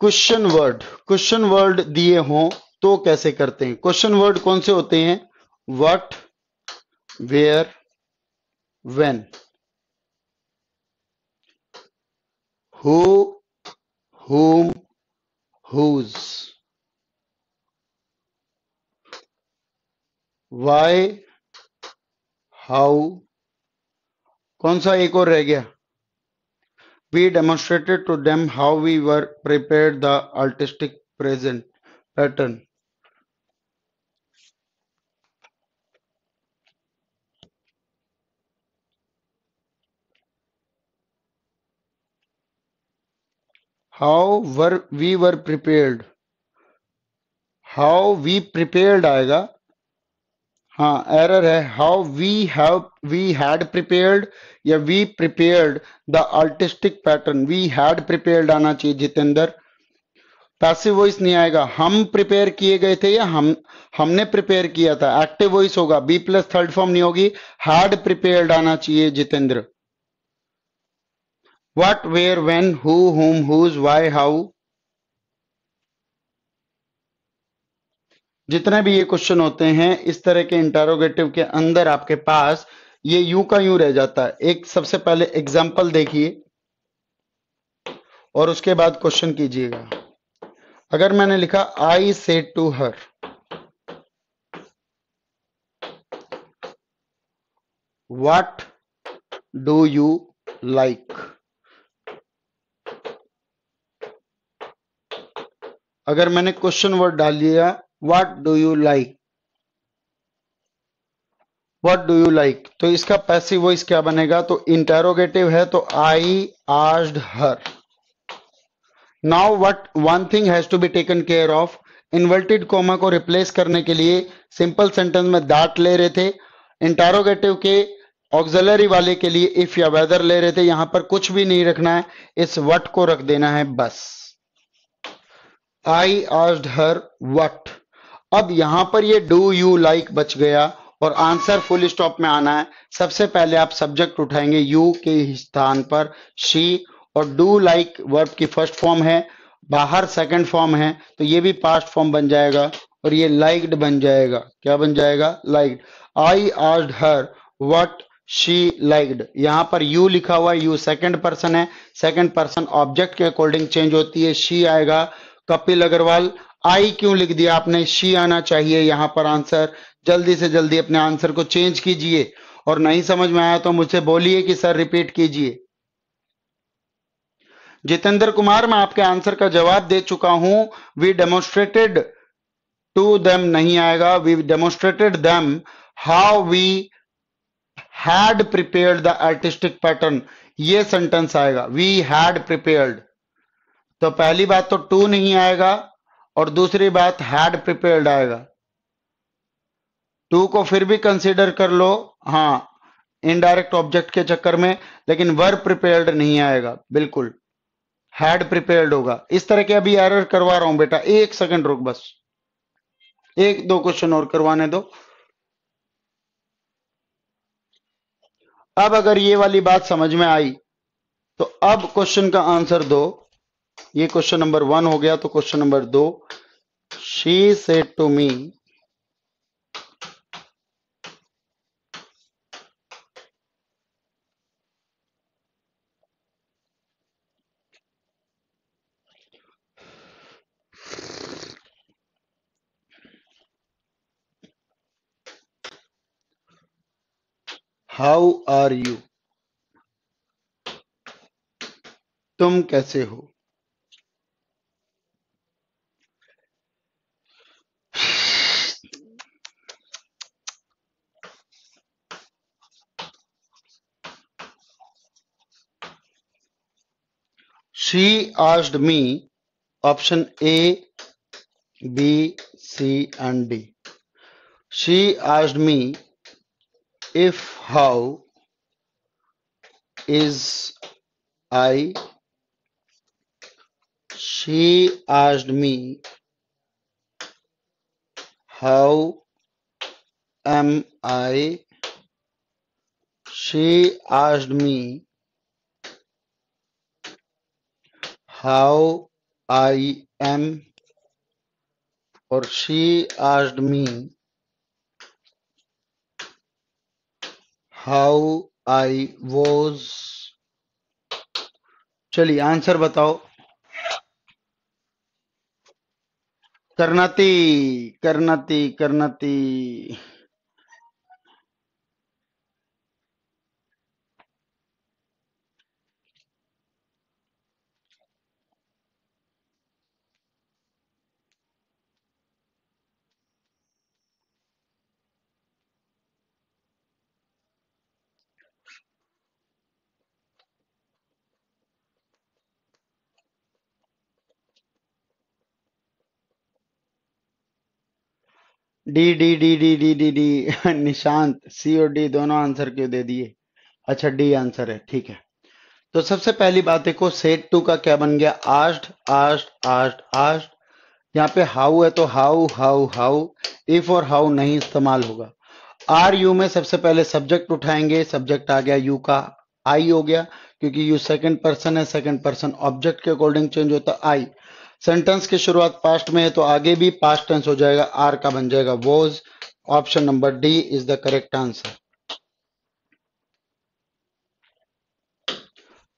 question word question word दिए हों तो कैसे करते हैं क्वेश्चन वर्ड कौन से होते हैं what where when who whom whose why how कौन सा एक और रह गया we demonstrated to them how we were prepare the artistic present pattern how were we were prepared how we prepared आएगा हाँ एरर है how we have we had prepared या we prepared the artistic pattern we had prepared आना चाहिए जितेंद्र पैसिव वॉइस नहीं आएगा हम प्रिपेयर किए गए थे या हम हमने प्रिपेयर किया था एक्टिव वॉइस होगा बी प्लस थर्ड फॉर्म नहीं होगी हैड प्रिपेयर्ड आना चाहिए Jitendra what, where, when, who, whom, whose, why, how. जितने भी ये क्वेश्चन होते हैं इस तरह के इंटरोगेटिव के अंदर आपके पास ये यू का यू रह जाता है एक सबसे पहले एग्जाम्पल देखिए और उसके बाद क्वेश्चन कीजिएगा अगर मैंने लिखा I say to her do you like like अगर मैंने क्वेश्चन वर्ड डाल दिया what do you like what do you like तो इसका पैसिव वॉइस क्या बनेगा तो इंटेरोगेटिव है तो I asked her now what one thing has to be taken care of inverted comma को रिप्लेस करने के लिए सिंपल सेंटेंस में दाट ले रहे थे इंटारोगेटिव के ऑक्सिलरी वाले के लिए इफ या वेदर ले रहे थे यहां पर कुछ भी नहीं रखना है इस वट को रख देना है बस आई आस्ड हर वट अब यहां पर ये डू यू लाइक बच गया और आंसर फुल स्टॉप में आना है सबसे पहले आप सब्जेक्ट उठाएंगे यू के स्थान पर शी और डू लाइक वर्ब की फर्स्ट फॉर्म है बाहर सेकंड फॉर्म है तो ये भी पास्ट फॉर्म बन जाएगा और ये लाइक्ड बन जाएगा क्या बन जाएगा liked I asked her what she liked यहां पर यू लिखा हुआ है यू सेकंड पर्सन है सेकंड पर्सन ऑब्जेक्ट के अकॉर्डिंग चेंज होती है शी आएगा कपिल अग्रवाल आई क्यों लिख दिया आपने शी आना चाहिए यहां पर आंसर जल्दी से जल्दी अपने आंसर को चेंज कीजिए और नहीं समझ में आया तो मुझसे बोलिए कि सर रिपीट कीजिए जितेंद्र कुमार मैं आपके आंसर का जवाब दे चुका हूं वी डेमोन्स्ट्रेटेड टू देम नहीं आएगा we demonstrated them how we had prepared the artistic pattern ये सेंटेंस आएगा वी हैड प्रिपेयर्ड तो पहली बात तो टू नहीं आएगा और दूसरी बात हैड प्रिपेयर्ड आएगा टू को फिर भी कंसिडर कर लो हाँ इनडायरेक्ट ऑब्जेक्ट के चक्कर में लेकिन वर्ब प्रिपेयर्ड नहीं आएगा बिल्कुल हैड प्रिपेयर्ड होगा इस तरह के अभी एरर करवा रहा हूं बेटा एक सेकंड रुक बस एक दो क्वेश्चन और करवाने दो अब अगर ये वाली बात समझ में आई तो अब क्वेश्चन का आंसर दो ये क्वेश्चन नंबर वन हो गया तो क्वेश्चन नंबर दो she said to me how are you तुम कैसे हो She asked me option A, B, C, and D. She asked me if how is I. She asked me how am I. She asked me how I am or she asked me how I was चलिए आंसर बताओ Karnati Karnati Karnati D D D D D D D *laughs* Nishant C और डी दोनों आंसर क्यों दे दिए अच्छा डी आंसर है ठीक है तो सबसे पहली बात देखो सेट टू का क्या बन गया आस्ट आस्ट आस्ट आस्ट यहाँ पे हाउ है तो हाउ हाउ हाउ इफ और हाउ नहीं इस्तेमाल होगा आर यू में सबसे पहले सब्जेक्ट उठाएंगे सब्जेक्ट आ गया यू का आई हो गया क्योंकि यू सेकंड पर्सन है सेकंड पर्सन ऑब्जेक्ट के अकॉर्डिंग चेंज होता आई सेंटेंस की शुरुआत पास्ट में है तो आगे भी पास्ट टेंस हो जाएगा आर का बन जाएगा was option number D is the correct answer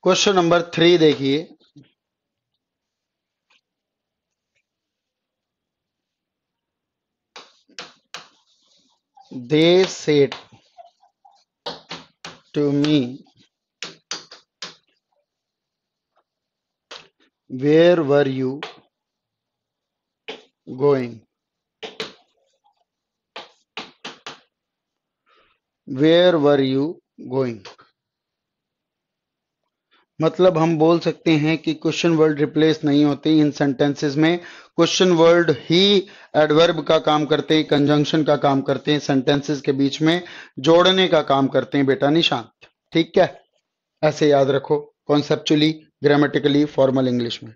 question number three देखिए they said to me where were you going where were you going मतलब हम बोल सकते हैं कि क्वेश्चन वर्ड रिप्लेस नहीं होते इन सेंटेंसेस में क्वेश्चन वर्ड ही एडवर्ब का काम करते हैं कंजंक्शन का काम करते हैं सेंटेंसेस के बीच में जोड़ने का काम करते हैं बेटा निशांत ठीक है ऐसे याद रखो कॉन्सेप्चुअली ग्रामेटिकली फॉर्मल इंग्लिश में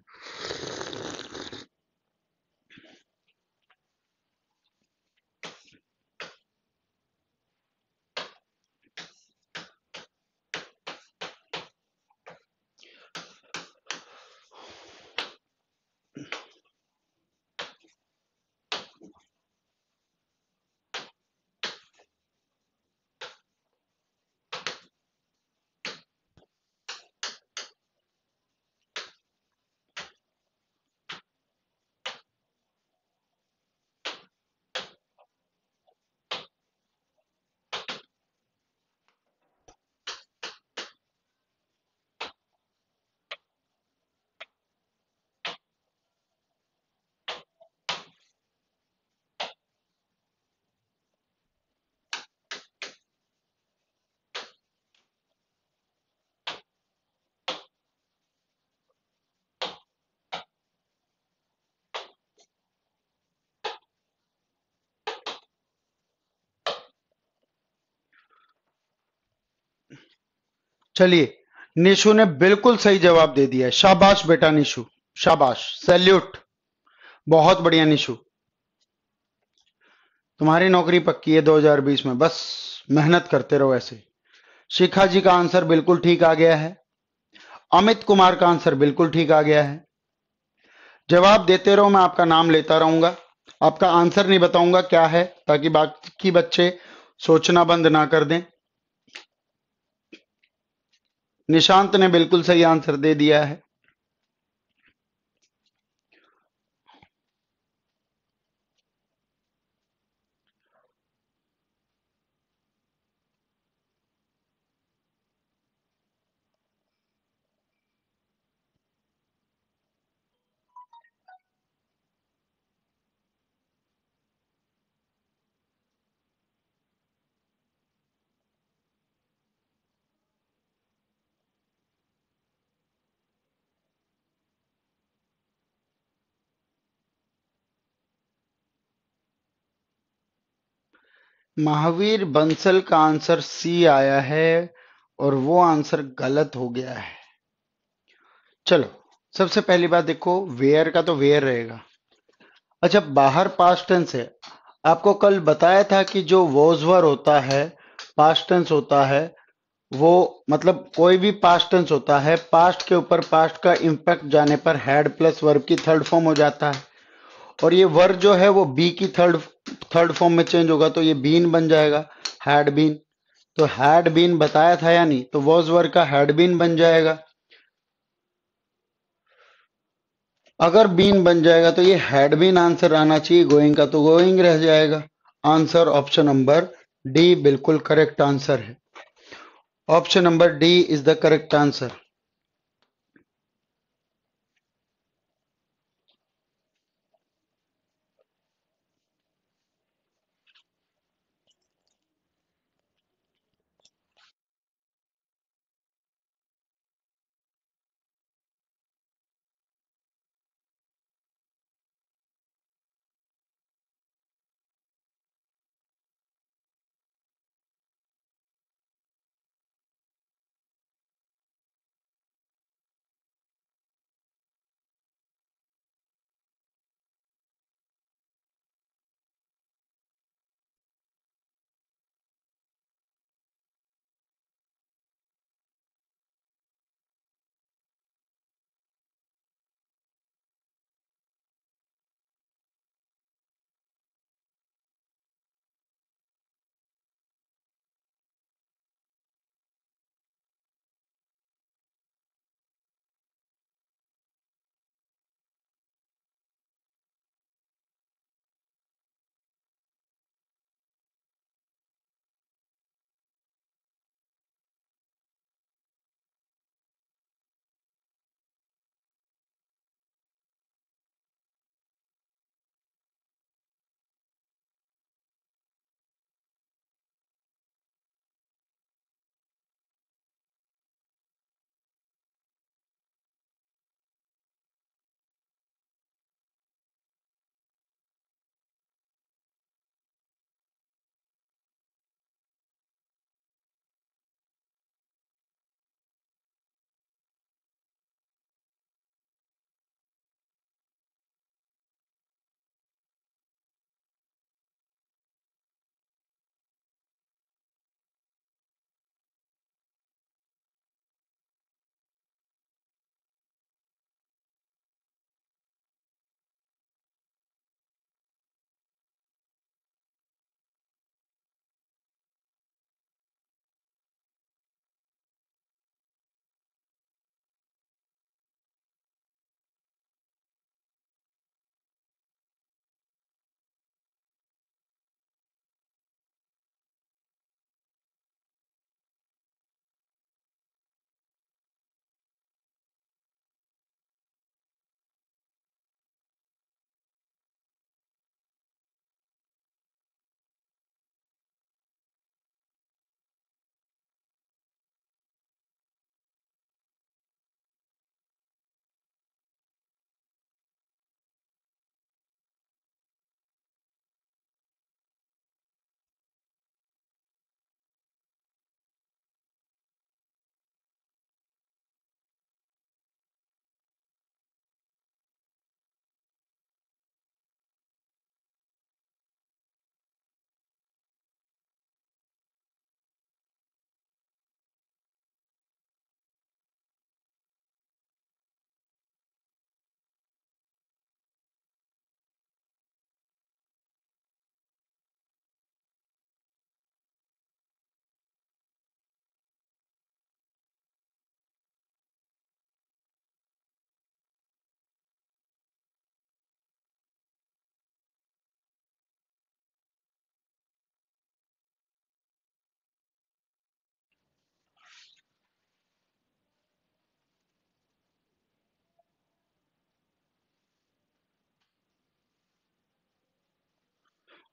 चलिए निशु ने बिल्कुल सही जवाब दे दिया शाबाश बेटा निशु शाबाश सैल्यूट बहुत बढ़िया निशु तुम्हारी नौकरी पक्की है 2020 में बस मेहनत करते रहो ऐसे शिखा जी का आंसर बिल्कुल ठीक आ गया है अमित कुमार का आंसर बिल्कुल ठीक आ गया है जवाब देते रहो मैं आपका नाम लेता रहूंगा आपका आंसर नहीं बताऊंगा क्या है ताकि बाकी बच्चे सोचना बंद ना कर दें निशांत ने बिल्कुल सही आंसर दे दिया है महावीर बंसल का आंसर सी आया है और वो आंसर गलत हो गया है चलो सबसे पहली बात देखो वेयर का तो वेयर रहेगा अच्छा बाहर पास्ट टेंस है आपको कल बताया था कि जो वोजवर होता है पास्ट टेंस होता है वो मतलब कोई भी पास्ट टेंस होता है पास्ट के ऊपर पास्ट का इम्पैक्ट जाने पर हैड प्लस वर्ब की थर्ड फॉर्म हो जाता है और ये वर्ब जो है वो बी की थर्ड थर्ड फॉर्म में चेंज होगा तो ये बीन बन जाएगा हैड बीन तो हैड बीन बताया था या नहीं तो वॉज वर्ग का हैड बीन बन जाएगा अगर बीन बन जाएगा तो ये हैड बीन आंसर आना चाहिए गोइंग का तो गोइंग रह जाएगा आंसर ऑप्शन नंबर डी बिल्कुल करेक्ट आंसर है option number D is the correct answer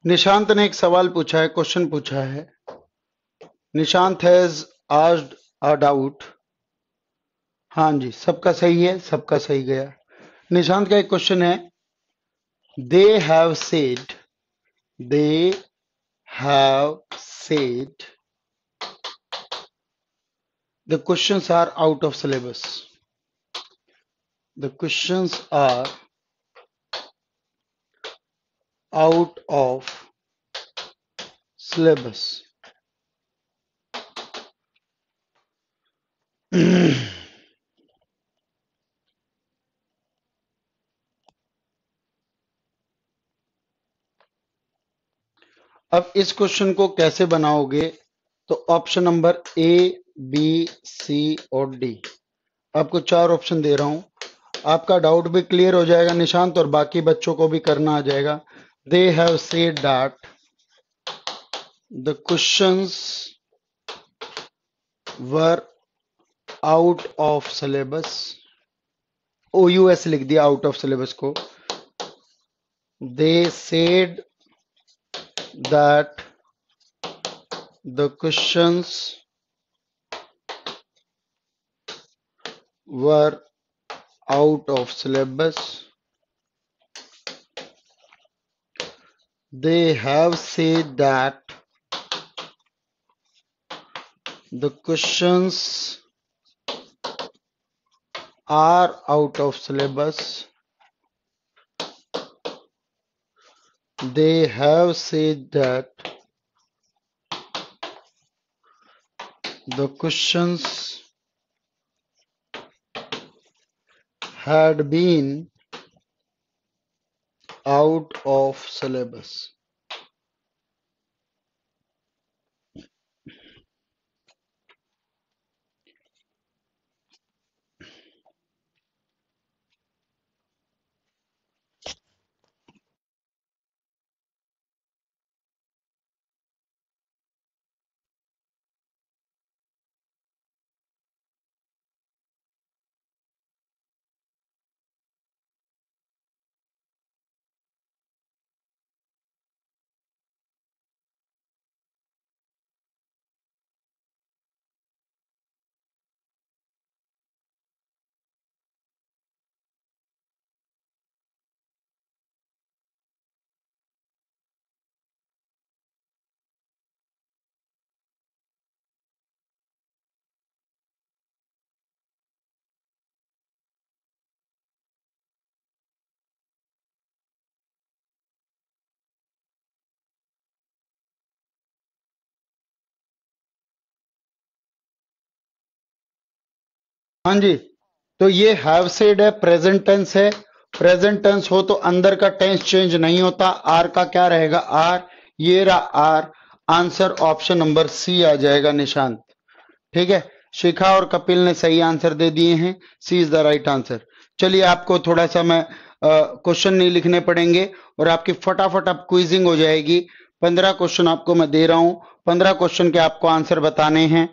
Nishant ने एक सवाल पूछा है क्वेश्चन पूछा है Nishant has asked a doubt हाँ जी सबका सही है सबका सही गया निशांत का एक क्वेश्चन है they have said they have said the questions are out of syllabus the questions are out of syllabus. *clears throat* अब इस क्वेश्चन को कैसे बनाओगे तो option number A B C और डी आपको चार ऑप्शन दे रहा हूं आपका डाउट भी क्लियर हो जाएगा निशांत और बाकी बच्चों को भी करना आ जाएगा they have said that the questions were out of syllabus OUS लिख दिया out of syllabus को they said that the questions were out of syllabus They have said that the questions are out of syllabus. They have said that the questions had been out of syllabus हाँ जी तो ये हैव सेड है प्रेजेंट टेंस है प्रेजेंट टेंस हो तो अंदर का टेंस चेंज नहीं होता आर का क्या रहेगा आर ये रहा are answer option number C आ जाएगा निशांत ठीक है शिखा और कपिल ने सही आंसर दे दिए हैं C is the right answer चलिए आपको थोड़ा सा मैं क्वेश्चन नहीं लिखने पड़ेंगे और आपकी फटाफट आप क्विजिंग हो जाएगी पंद्रह क्वेश्चन आपको मैं दे रहा हूं पंद्रह क्वेश्चन के आपको आंसर बताने हैं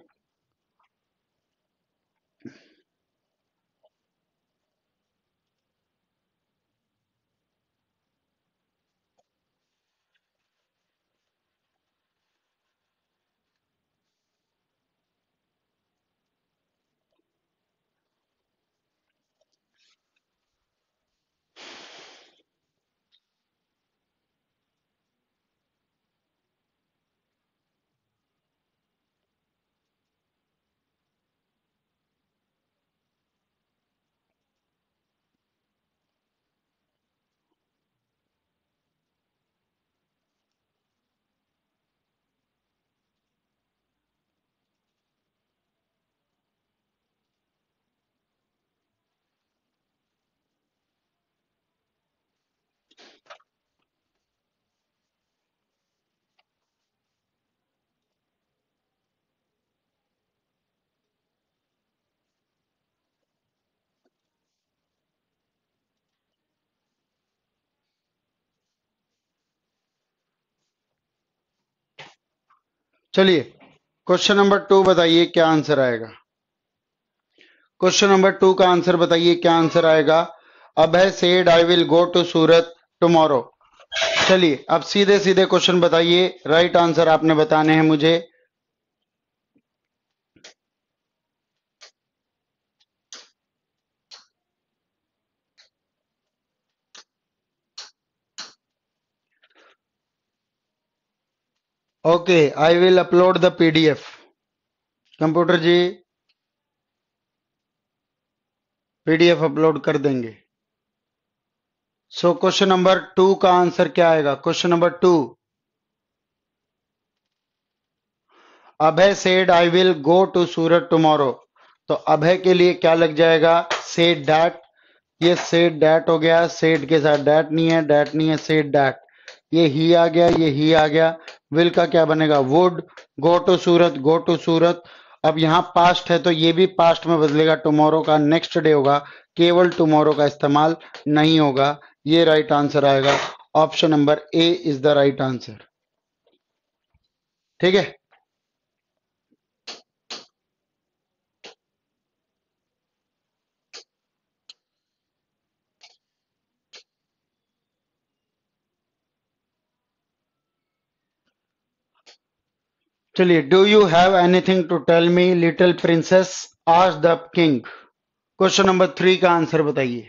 चलिए क्वेश्चन नंबर टू बताइए क्या आंसर आएगा क्वेश्चन नंबर टू का आंसर बताइए क्या आंसर आएगा Abhay said I will go to Surat tomorrow चलिए अब सीधे सीधे क्वेश्चन बताइए राइट आंसर आपने बताने हैं मुझे okay I will upload the PDF computer जी पीडीएफ अपलोड कर देंगे सो क्वेश्चन नंबर टू का आंसर क्या आएगा question number two Abhay said I will go to Surat tomorrow तो अभय के लिए क्या लग जाएगा सेड डैट ये सेड डैट हो गया सेड के साथ डैट नहीं है डैट नहीं है सेड डैट ये ही आ गया ये ही आ गया विल का क्या बनेगा would go to Surat go to Surat अब यहाँ पास्ट है तो ये भी पास्ट में बदलेगा टुमारो का नेक्स्ट डे होगा केवल टुमारो का इस्तेमाल नहीं होगा ये राइट आंसर आएगा option number A is the right answer ठीक है चलिए do you have anything to tell me little princess आज the king question number three का आंसर बताइए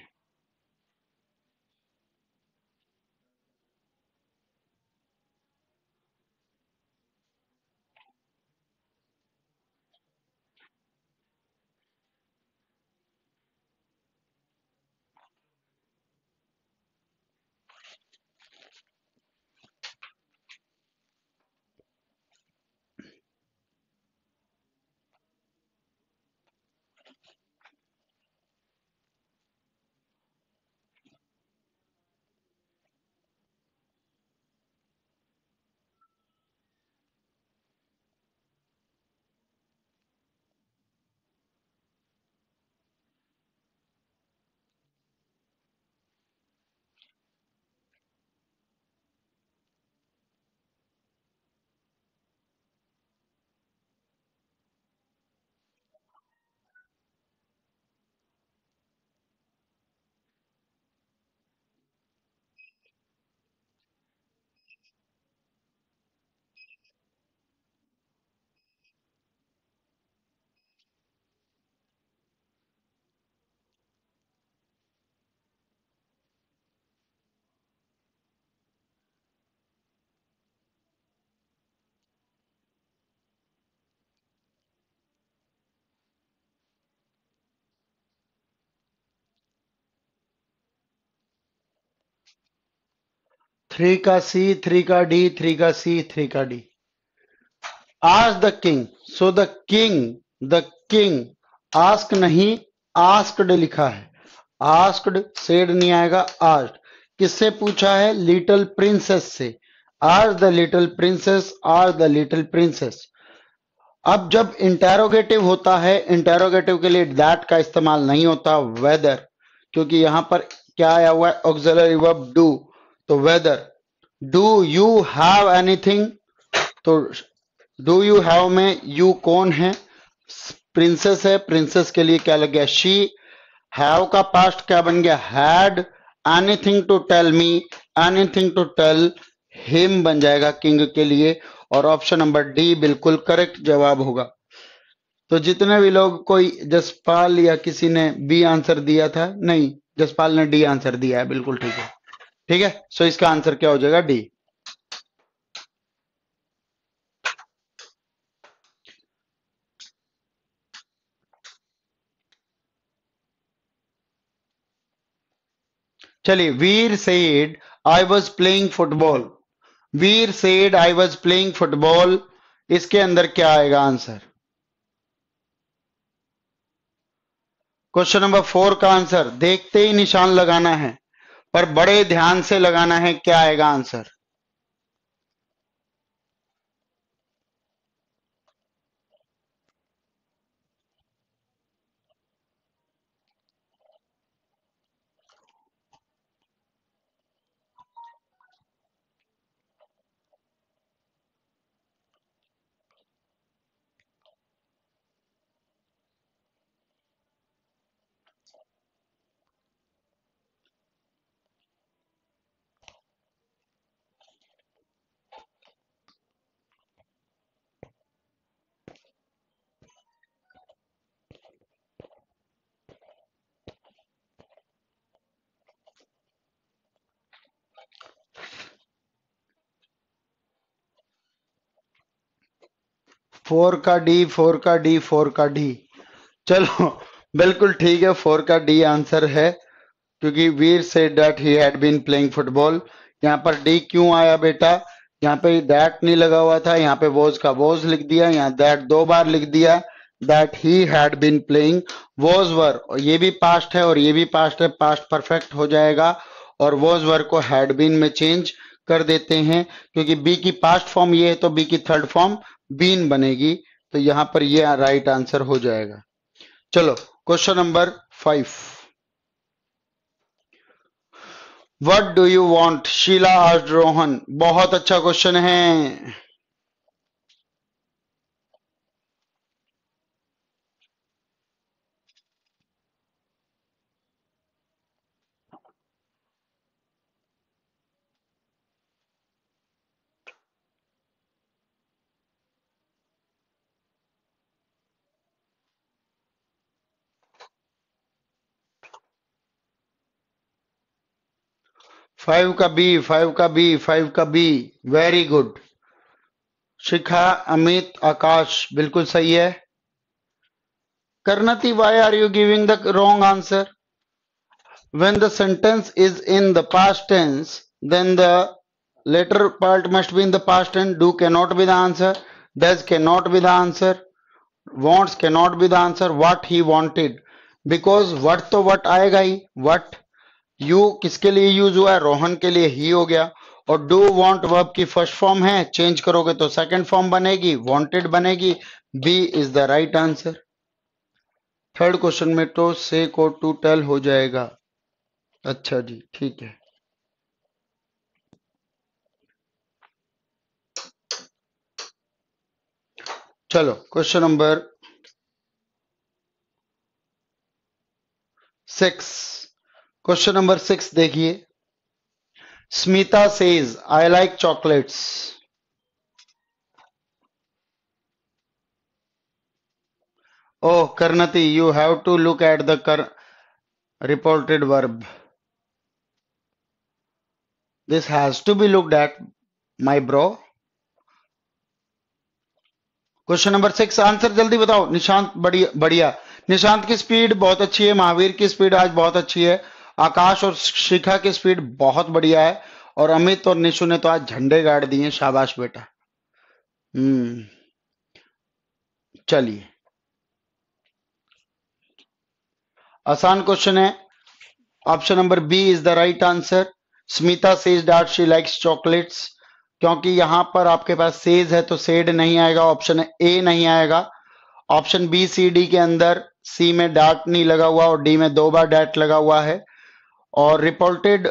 थ्री का सी थ्री का डी थ्री का सी थ्री का डी आज the king so the king the king ask नहीं आस्कड लिखा है आस्कड सेड नहीं आएगा आज किससे पूछा है लिटिल प्रिंसेस से are the little princess are the little princess अब जब इंटेरोगेटिव होता है इंटेरोगेटिव के लिए दैट का इस्तेमाल नहीं होता वेदर क्योंकि यहां पर क्या आया हुआ है ऑक्सिलरी वर्ब डू तो whether do you have anything तो डू यू हैव में यू कौन है प्रिंसेस है प्रिंसेस के लिए क्या लग गया शी हैव का पास्ट क्या बन गया had anything to tell me anything to tell him बन जाएगा किंग के लिए और ऑप्शन नंबर डी बिल्कुल करेक्ट जवाब होगा तो जितने भी लोग कोई जसपाल या किसी ने बी आंसर दिया था नहीं जसपाल ने डी आंसर दिया है बिल्कुल ठीक है ठीक है सो इसका आंसर क्या हो जाएगा डी चलिए Veer said I was playing football Veer said I was playing football इसके अंदर क्या आएगा आंसर क्वेश्चन नंबर फोर का आंसर देखते ही निशान लगाना है पर बड़े ध्यान से लगाना है क्या आएगा आंसर फोर का डी फोर का डी फोर का डी चलो बिल्कुल ठीक है फोर का डी आंसर है क्योंकि Veer said that he had been playing football यहाँ पर डी क्यों आया बेटा यहाँ पे दैट नहीं लगा हुआ था यहाँ पे वोज का वोज लिख दिया यहाँ दैट दो बार लिख दिया that he had been playing was were और ये भी पास्ट है और ये भी पास्ट है पास्ट परफेक्ट हो जाएगा और वोज वर को हैड बीन में चेंज कर देते हैं क्योंकि बी की पास्ट फॉर्म ये है तो बी की थर्ड फॉर्म बीन बनेगी तो यहां पर यह राइट आंसर हो जाएगा चलो question number five what do you want Sheela आज रोहन बहुत अच्छा क्वेश्चन है फाइव का बी फाइव का बी फाइव का B very good Shikha Amit Akash बिल्कुल सही है Karnati why are you giving the wrong answer when the sentence is in the past tense then the latter part must be in the past tense do can not be the answer does can not be the answer wants can not be the answer what he wanted because what तो वट आएगा ही वट यू किसके लिए यूज हुआ है रोहन के लिए ही हो गया और डू वॉन्ट वर्ब की फर्स्ट फॉर्म है चेंज करोगे तो सेकेंड फॉर्म बनेगी वॉन्टेड बनेगी B is the right answer third question में तो से को टू टेल हो जाएगा अच्छा जी ठीक है चलो question number six question number six देखिए Smita says I like chocolates oh Karnati you have to look at the कर reported verb this has to be looked at my bro question number six answer जल्दी बताओ निशांत बढ़िया बढ़िया निशांत की स्पीड बहुत अच्छी है महावीर की स्पीड आज बहुत अच्छी है आकाश और शिखा की स्पीड बहुत बढ़िया है और अमित और निशु ने तो आज झंडे गाड़ दिए शाबाश बेटा हम्म चलिए आसान क्वेश्चन है option number B is the right answer Smita says डार्ट शी लाइक्स चॉकलेट्स क्योंकि यहां पर आपके पास सेज है तो सेड नहीं आएगा ऑप्शन ए नहीं आएगा ऑप्शन बी सी डी के अंदर सी में डाट नहीं लगा हुआ और डी में दो बार डार्ट लगा हुआ है और रिपोर्टेड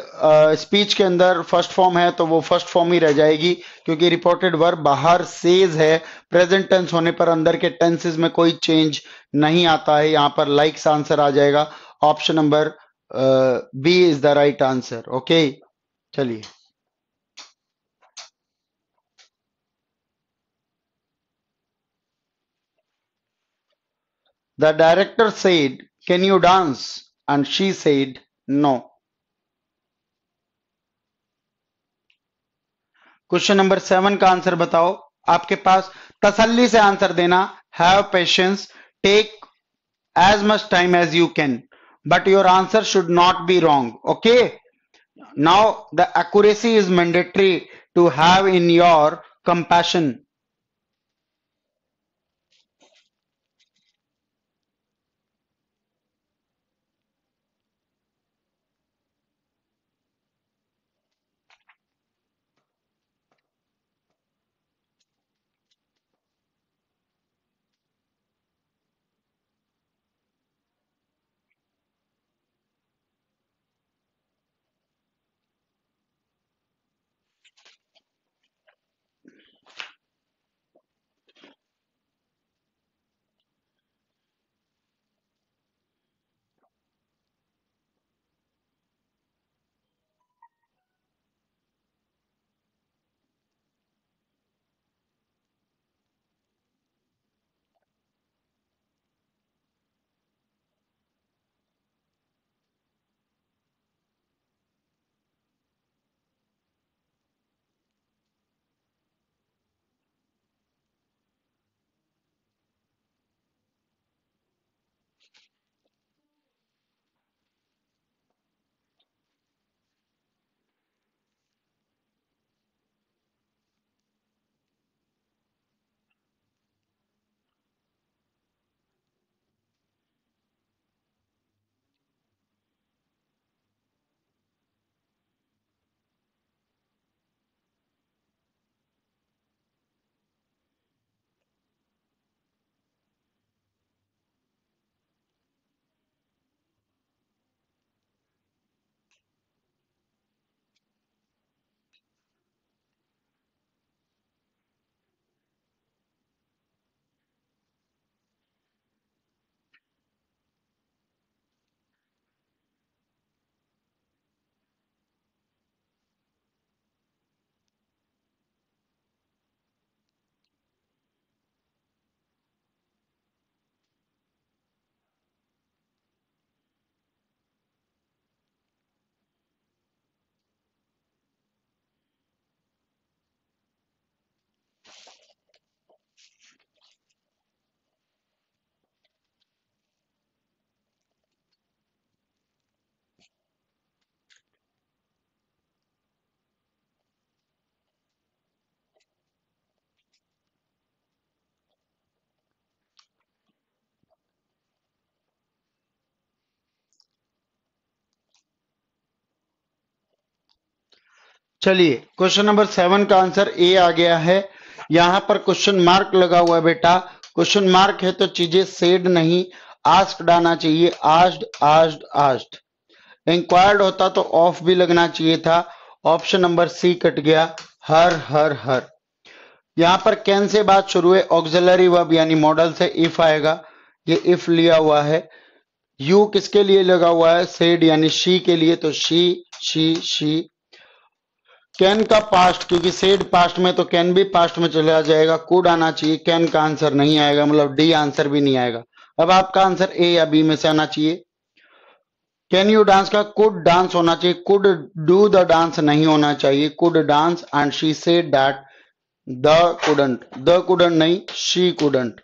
स्पीच uh, के अंदर फर्स्ट फॉर्म है तो वो फर्स्ट फॉर्म ही रह जाएगी क्योंकि रिपोर्टेड वर्ब बाहर सेज है प्रेजेंट टेंस होने पर अंदर के टेंसेज में कोई चेंज नहीं आता है यहां पर लाइक्स आंसर आ जाएगा option number B is the right answer okay चलिए the director said can you dance and she said No. Question number seven का आंसर बताओ आपके पास तसल्ली से आंसर देना have patience take as much time as you can but your answer should not be wrong okay now the accuracy is mandatory to have in your compassion चलिए क्वेश्चन नंबर सेवन का आंसर ए आ गया है यहां पर क्वेश्चन मार्क लगा हुआ है बेटा क्वेश्चन मार्क है तो चीजें सेड नहीं आस्क डाना चाहिए आस्ड आस्ड आस्ड इंक्वायर्ड होता तो ऑफ भी लगना चाहिए था ऑप्शन नंबर सी कट गया हर हर हर यहां पर कैन से बात शुरू है ऑक्जलरी वर्ब यानी मॉडल से इफ आएगा ये इफ लिया हुआ है यू किसके लिए लगा हुआ है सेड यानी शी के लिए तो शी शी शी कैन का पास्ट क्योंकि सेड पास्ट में तो कैन भी पास्ट में चला जाएगा कुड आना चाहिए कैन का आंसर नहीं आएगा मतलब डी आंसर भी नहीं आएगा अब आपका आंसर ए या बी में से आना चाहिए कैन यू डांस का कुड डांस होना चाहिए कुड डू द डांस नहीं होना चाहिए could dance and she said that the couldn't the couldn't नहीं शी कुडंट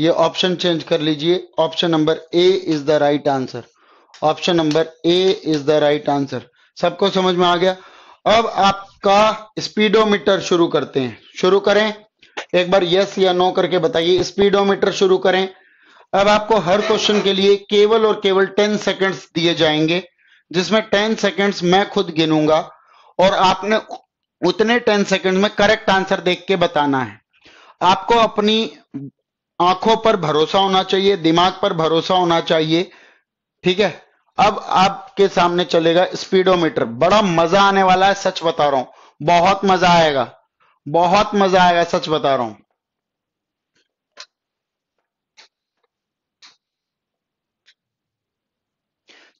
ये ऑप्शन चेंज कर लीजिए option number A is the right answer option number A is the right answer सबको समझ में आ गया अब आप का स्पीडोमीटर शुरू करते हैं शुरू करें एक बार यस या नो करके बताइए स्पीडोमीटर शुरू करें अब आपको हर क्वेश्चन के लिए केवल और केवल टेन सेकेंड्स दिए जाएंगे जिसमें टेन सेकेंड्स मैं खुद गिनूंगा और आपने उतने टेन सेकेंड में करेक्ट आंसर देख के बताना है आपको अपनी आंखों पर भरोसा होना चाहिए दिमाग पर भरोसा होना चाहिए ठीक है अब आपके सामने चलेगा स्पीडोमीटर बड़ा मजा आने वाला है सच बता रहा हूं बहुत मजा आएगा बहुत मजा आएगा सच बता रहा हूं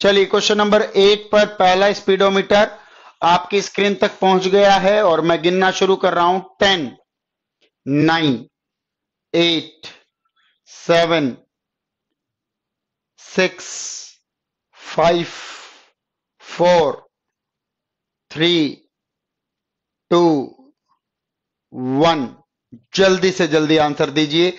चलिए क्वेश्चन नंबर एट पर पहला स्पीडोमीटर आपकी स्क्रीन तक पहुंच गया है और मैं गिनना शुरू कर रहा हूं ten nine eight seven six five four three two one जल्दी से जल्दी आंसर दीजिए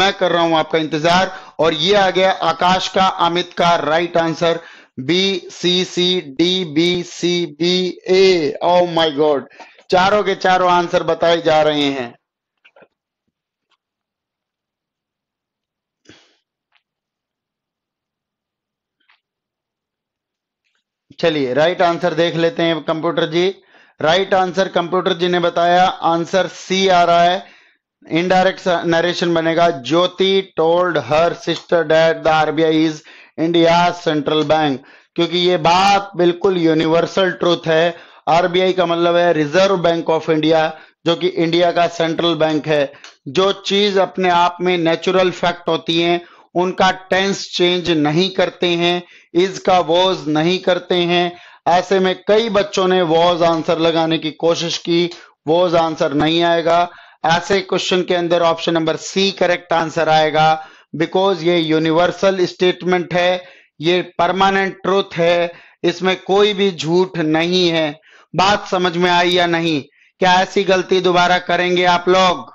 मैं कर रहा हूं आपका इंतजार और ये आ गया आकाश का अमित का right answer B C C D B C B A oh my god चारों के चारों आंसर बताए जा रहे हैं चलिए राइट आंसर देख लेते हैं computer ji right answer computer ji ने बताया आंसर सी आ रहा है इनडायरेक्ट नरेशन बनेगा Jyoti told her sister that the RBI is India central bank क्योंकि ये बात बिल्कुल यूनिवर्सल ट्रूथ है आरबीआई का मतलब है रिजर्व बैंक ऑफ इंडिया जो कि इंडिया का सेंट्रल बैंक है जो चीज अपने आप में नेचुरल फैक्ट होती है उनका टेंस चेंज नहीं करते हैं इज का वॉज नहीं करते हैं ऐसे में कई बच्चों ने वॉज आंसर लगाने की कोशिश की वॉज आंसर नहीं आएगा ऐसे क्वेश्चन के अंदर option number C correct answer आएगा बिकॉज ये यूनिवर्सल स्टेटमेंट है ये परमानेंट ट्रूथ है इसमें कोई भी झूठ नहीं है बात समझ में आई या नहीं क्या ऐसी गलती दोबारा करेंगे आप लोग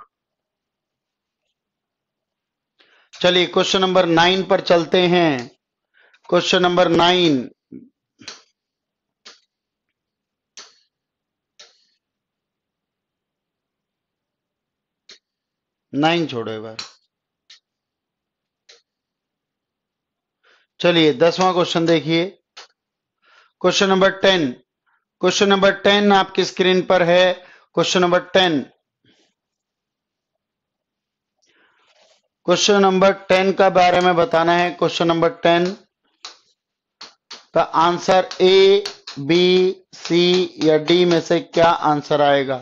चलिए क्वेश्चन नंबर नाइन पर चलते हैं क्वेश्चन नंबर नाइन नाइन छोड़ो एक बार चलिए दसवां क्वेश्चन देखिए question number ten question number ten आपकी स्क्रीन पर है question number ten question number ten का बारे में बताना है क्वेश्चन नंबर टेन का आंसर ए बी सी या डी में से क्या आंसर आएगा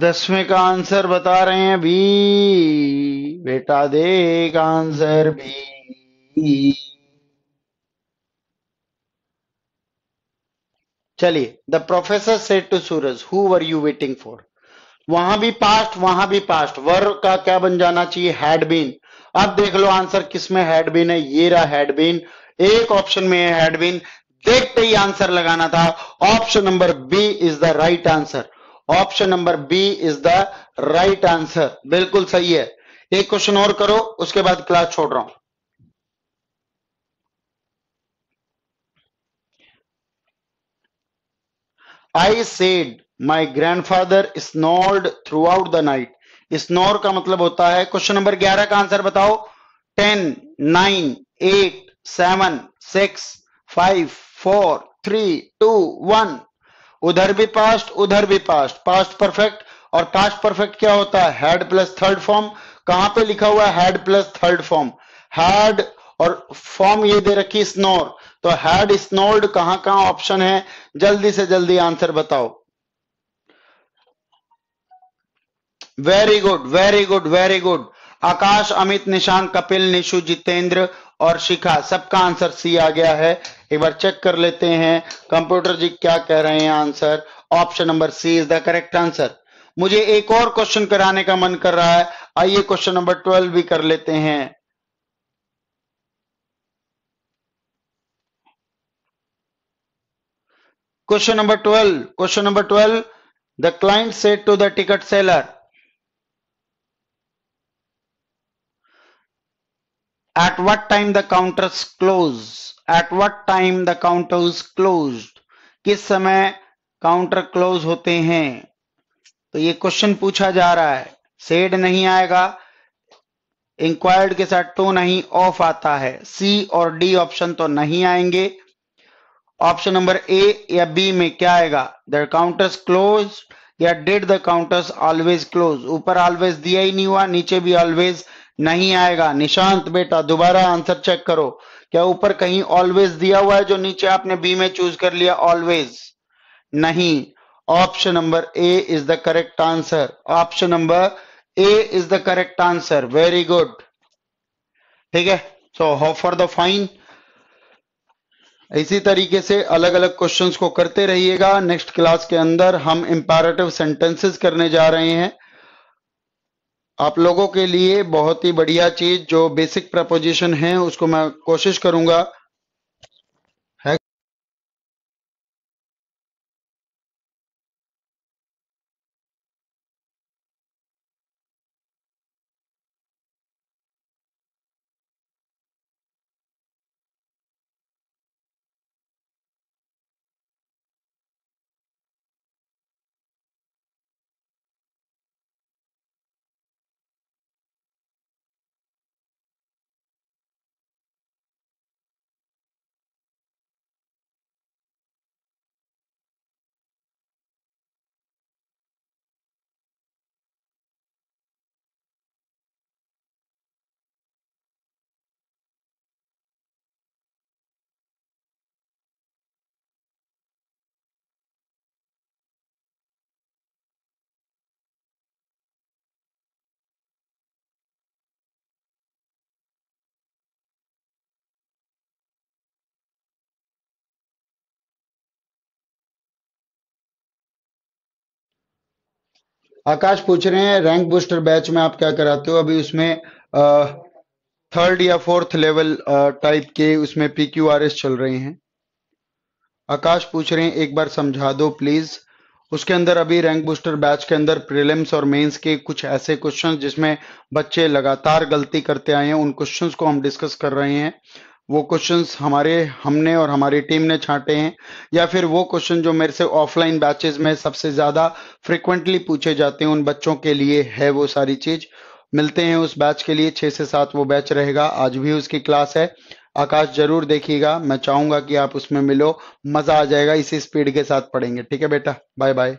दसवें का आंसर बता रहे हैं बी बेटा देख आंसर बी चलिए the professor said to Suraj who were you waiting for वहां भी पास्ट वहां भी पास्ट वर का क्या बन जाना चाहिए हैड बीन अब देख लो आंसर किसमें हैड बीन है ये रहा हैड बीन एक ऑप्शन में है हैड बीन देखते ही आंसर लगाना था option number B is the right answer option number B is the right answer बिल्कुल सही है एक क्वेश्चन और करो उसके बाद क्लास छोड़ रहा हूं I said my grandfather throughout throughout the night snore का मतलब होता है क्वेश्चन नंबर ग्यारह का आंसर बताओ ten nine eight seven six five four three two one उधर भी पास्ट उधर भी पास्ट पास्ट परफेक्ट और पास्ट परफेक्ट क्या होता है हेड प्लस थर्ड फॉर्म कहां पे लिखा हुआ had plus third form had और फॉर्म ये दे रखी स्नोर तो हैड स्नोर्ड कहां कहां ऑप्शन है जल्दी से जल्दी आंसर बताओ very good very good very good Akash Amit Nishan Kapil Nishu Jitendra और शिखा सबका आंसर सी आ गया है एक बार चेक कर लेते हैं कंप्यूटर जी क्या कह रहे हैं answer option number C is the correct answer मुझे एक और क्वेश्चन कराने का मन कर रहा है आइए क्वेश्चन नंबर ट्वेल्व भी कर लेते हैं question number twelve question number twelve the client said to the ticket seller At what time the counters close? At what time the counters closed? किस समय काउंटर क्लोज होते हैं तो ये क्वेश्चन पूछा जा रहा है सेड नहीं आएगा इंक्वायर्ड के साथ टू तो नहीं ऑफ आता है सी और डी ऑप्शन तो नहीं आएंगे ऑप्शन नंबर ए या बी में क्या आएगा द काउंटर्स क्लोज या did the counters always close ऊपर ऑलवेज दिया ही नहीं हुआ नीचे भी ऑलवेज नहीं आएगा निशांत बेटा दोबारा आंसर चेक करो क्या ऊपर कहीं ऑलवेज दिया हुआ है जो नीचे आपने बी में चूज कर लिया ऑलवेज नहीं option number A is the correct answer option number A is the correct answer very good ठीक है so how for the fine इसी तरीके से अलग अलग क्वेश्चंस को करते रहिएगा नेक्स्ट क्लास के अंदर हम इंपेरेटिव सेंटेंसेस करने जा रहे हैं आप लोगों के लिए बहुत ही बढ़िया चीज जो बेसिक प्रपोजिशन है उसको मैं कोशिश करूंगा आकाश पूछ रहे हैं रैंक बूस्टर बैच में आप क्या कराते हो अभी उसमें थर्ड या फोर्थ लेवल टाइप के उसमें पी क्यू आर एस चल रहे हैं आकाश पूछ रहे हैं एक बार समझा दो प्लीज उसके अंदर अभी रैंक बूस्टर बैच के अंदर प्रीलिम्स और मेंस के कुछ ऐसे क्वेश्चंस जिसमें बच्चे लगातार गलती करते आए हैं उन क्वेश्चंस को हम डिस्कस कर रहे हैं वो क्वेश्चंस हमारे हमने और हमारी टीम ने छांटे हैं या फिर वो क्वेश्चन जो मेरे से ऑफलाइन बैचेस में सबसे ज्यादा फ्रिक्वेंटली पूछे जाते हैं उन बच्चों के लिए है वो सारी चीज मिलते हैं उस बैच के लिए छह से सात वो बैच रहेगा आज भी उसकी क्लास है आकाश जरूर देखिएगा मैं चाहूंगा कि आप उसमें मिलो मजा आ जाएगा इसी स्पीड के साथ पढ़ेंगे ठीक है बेटा बाय बाय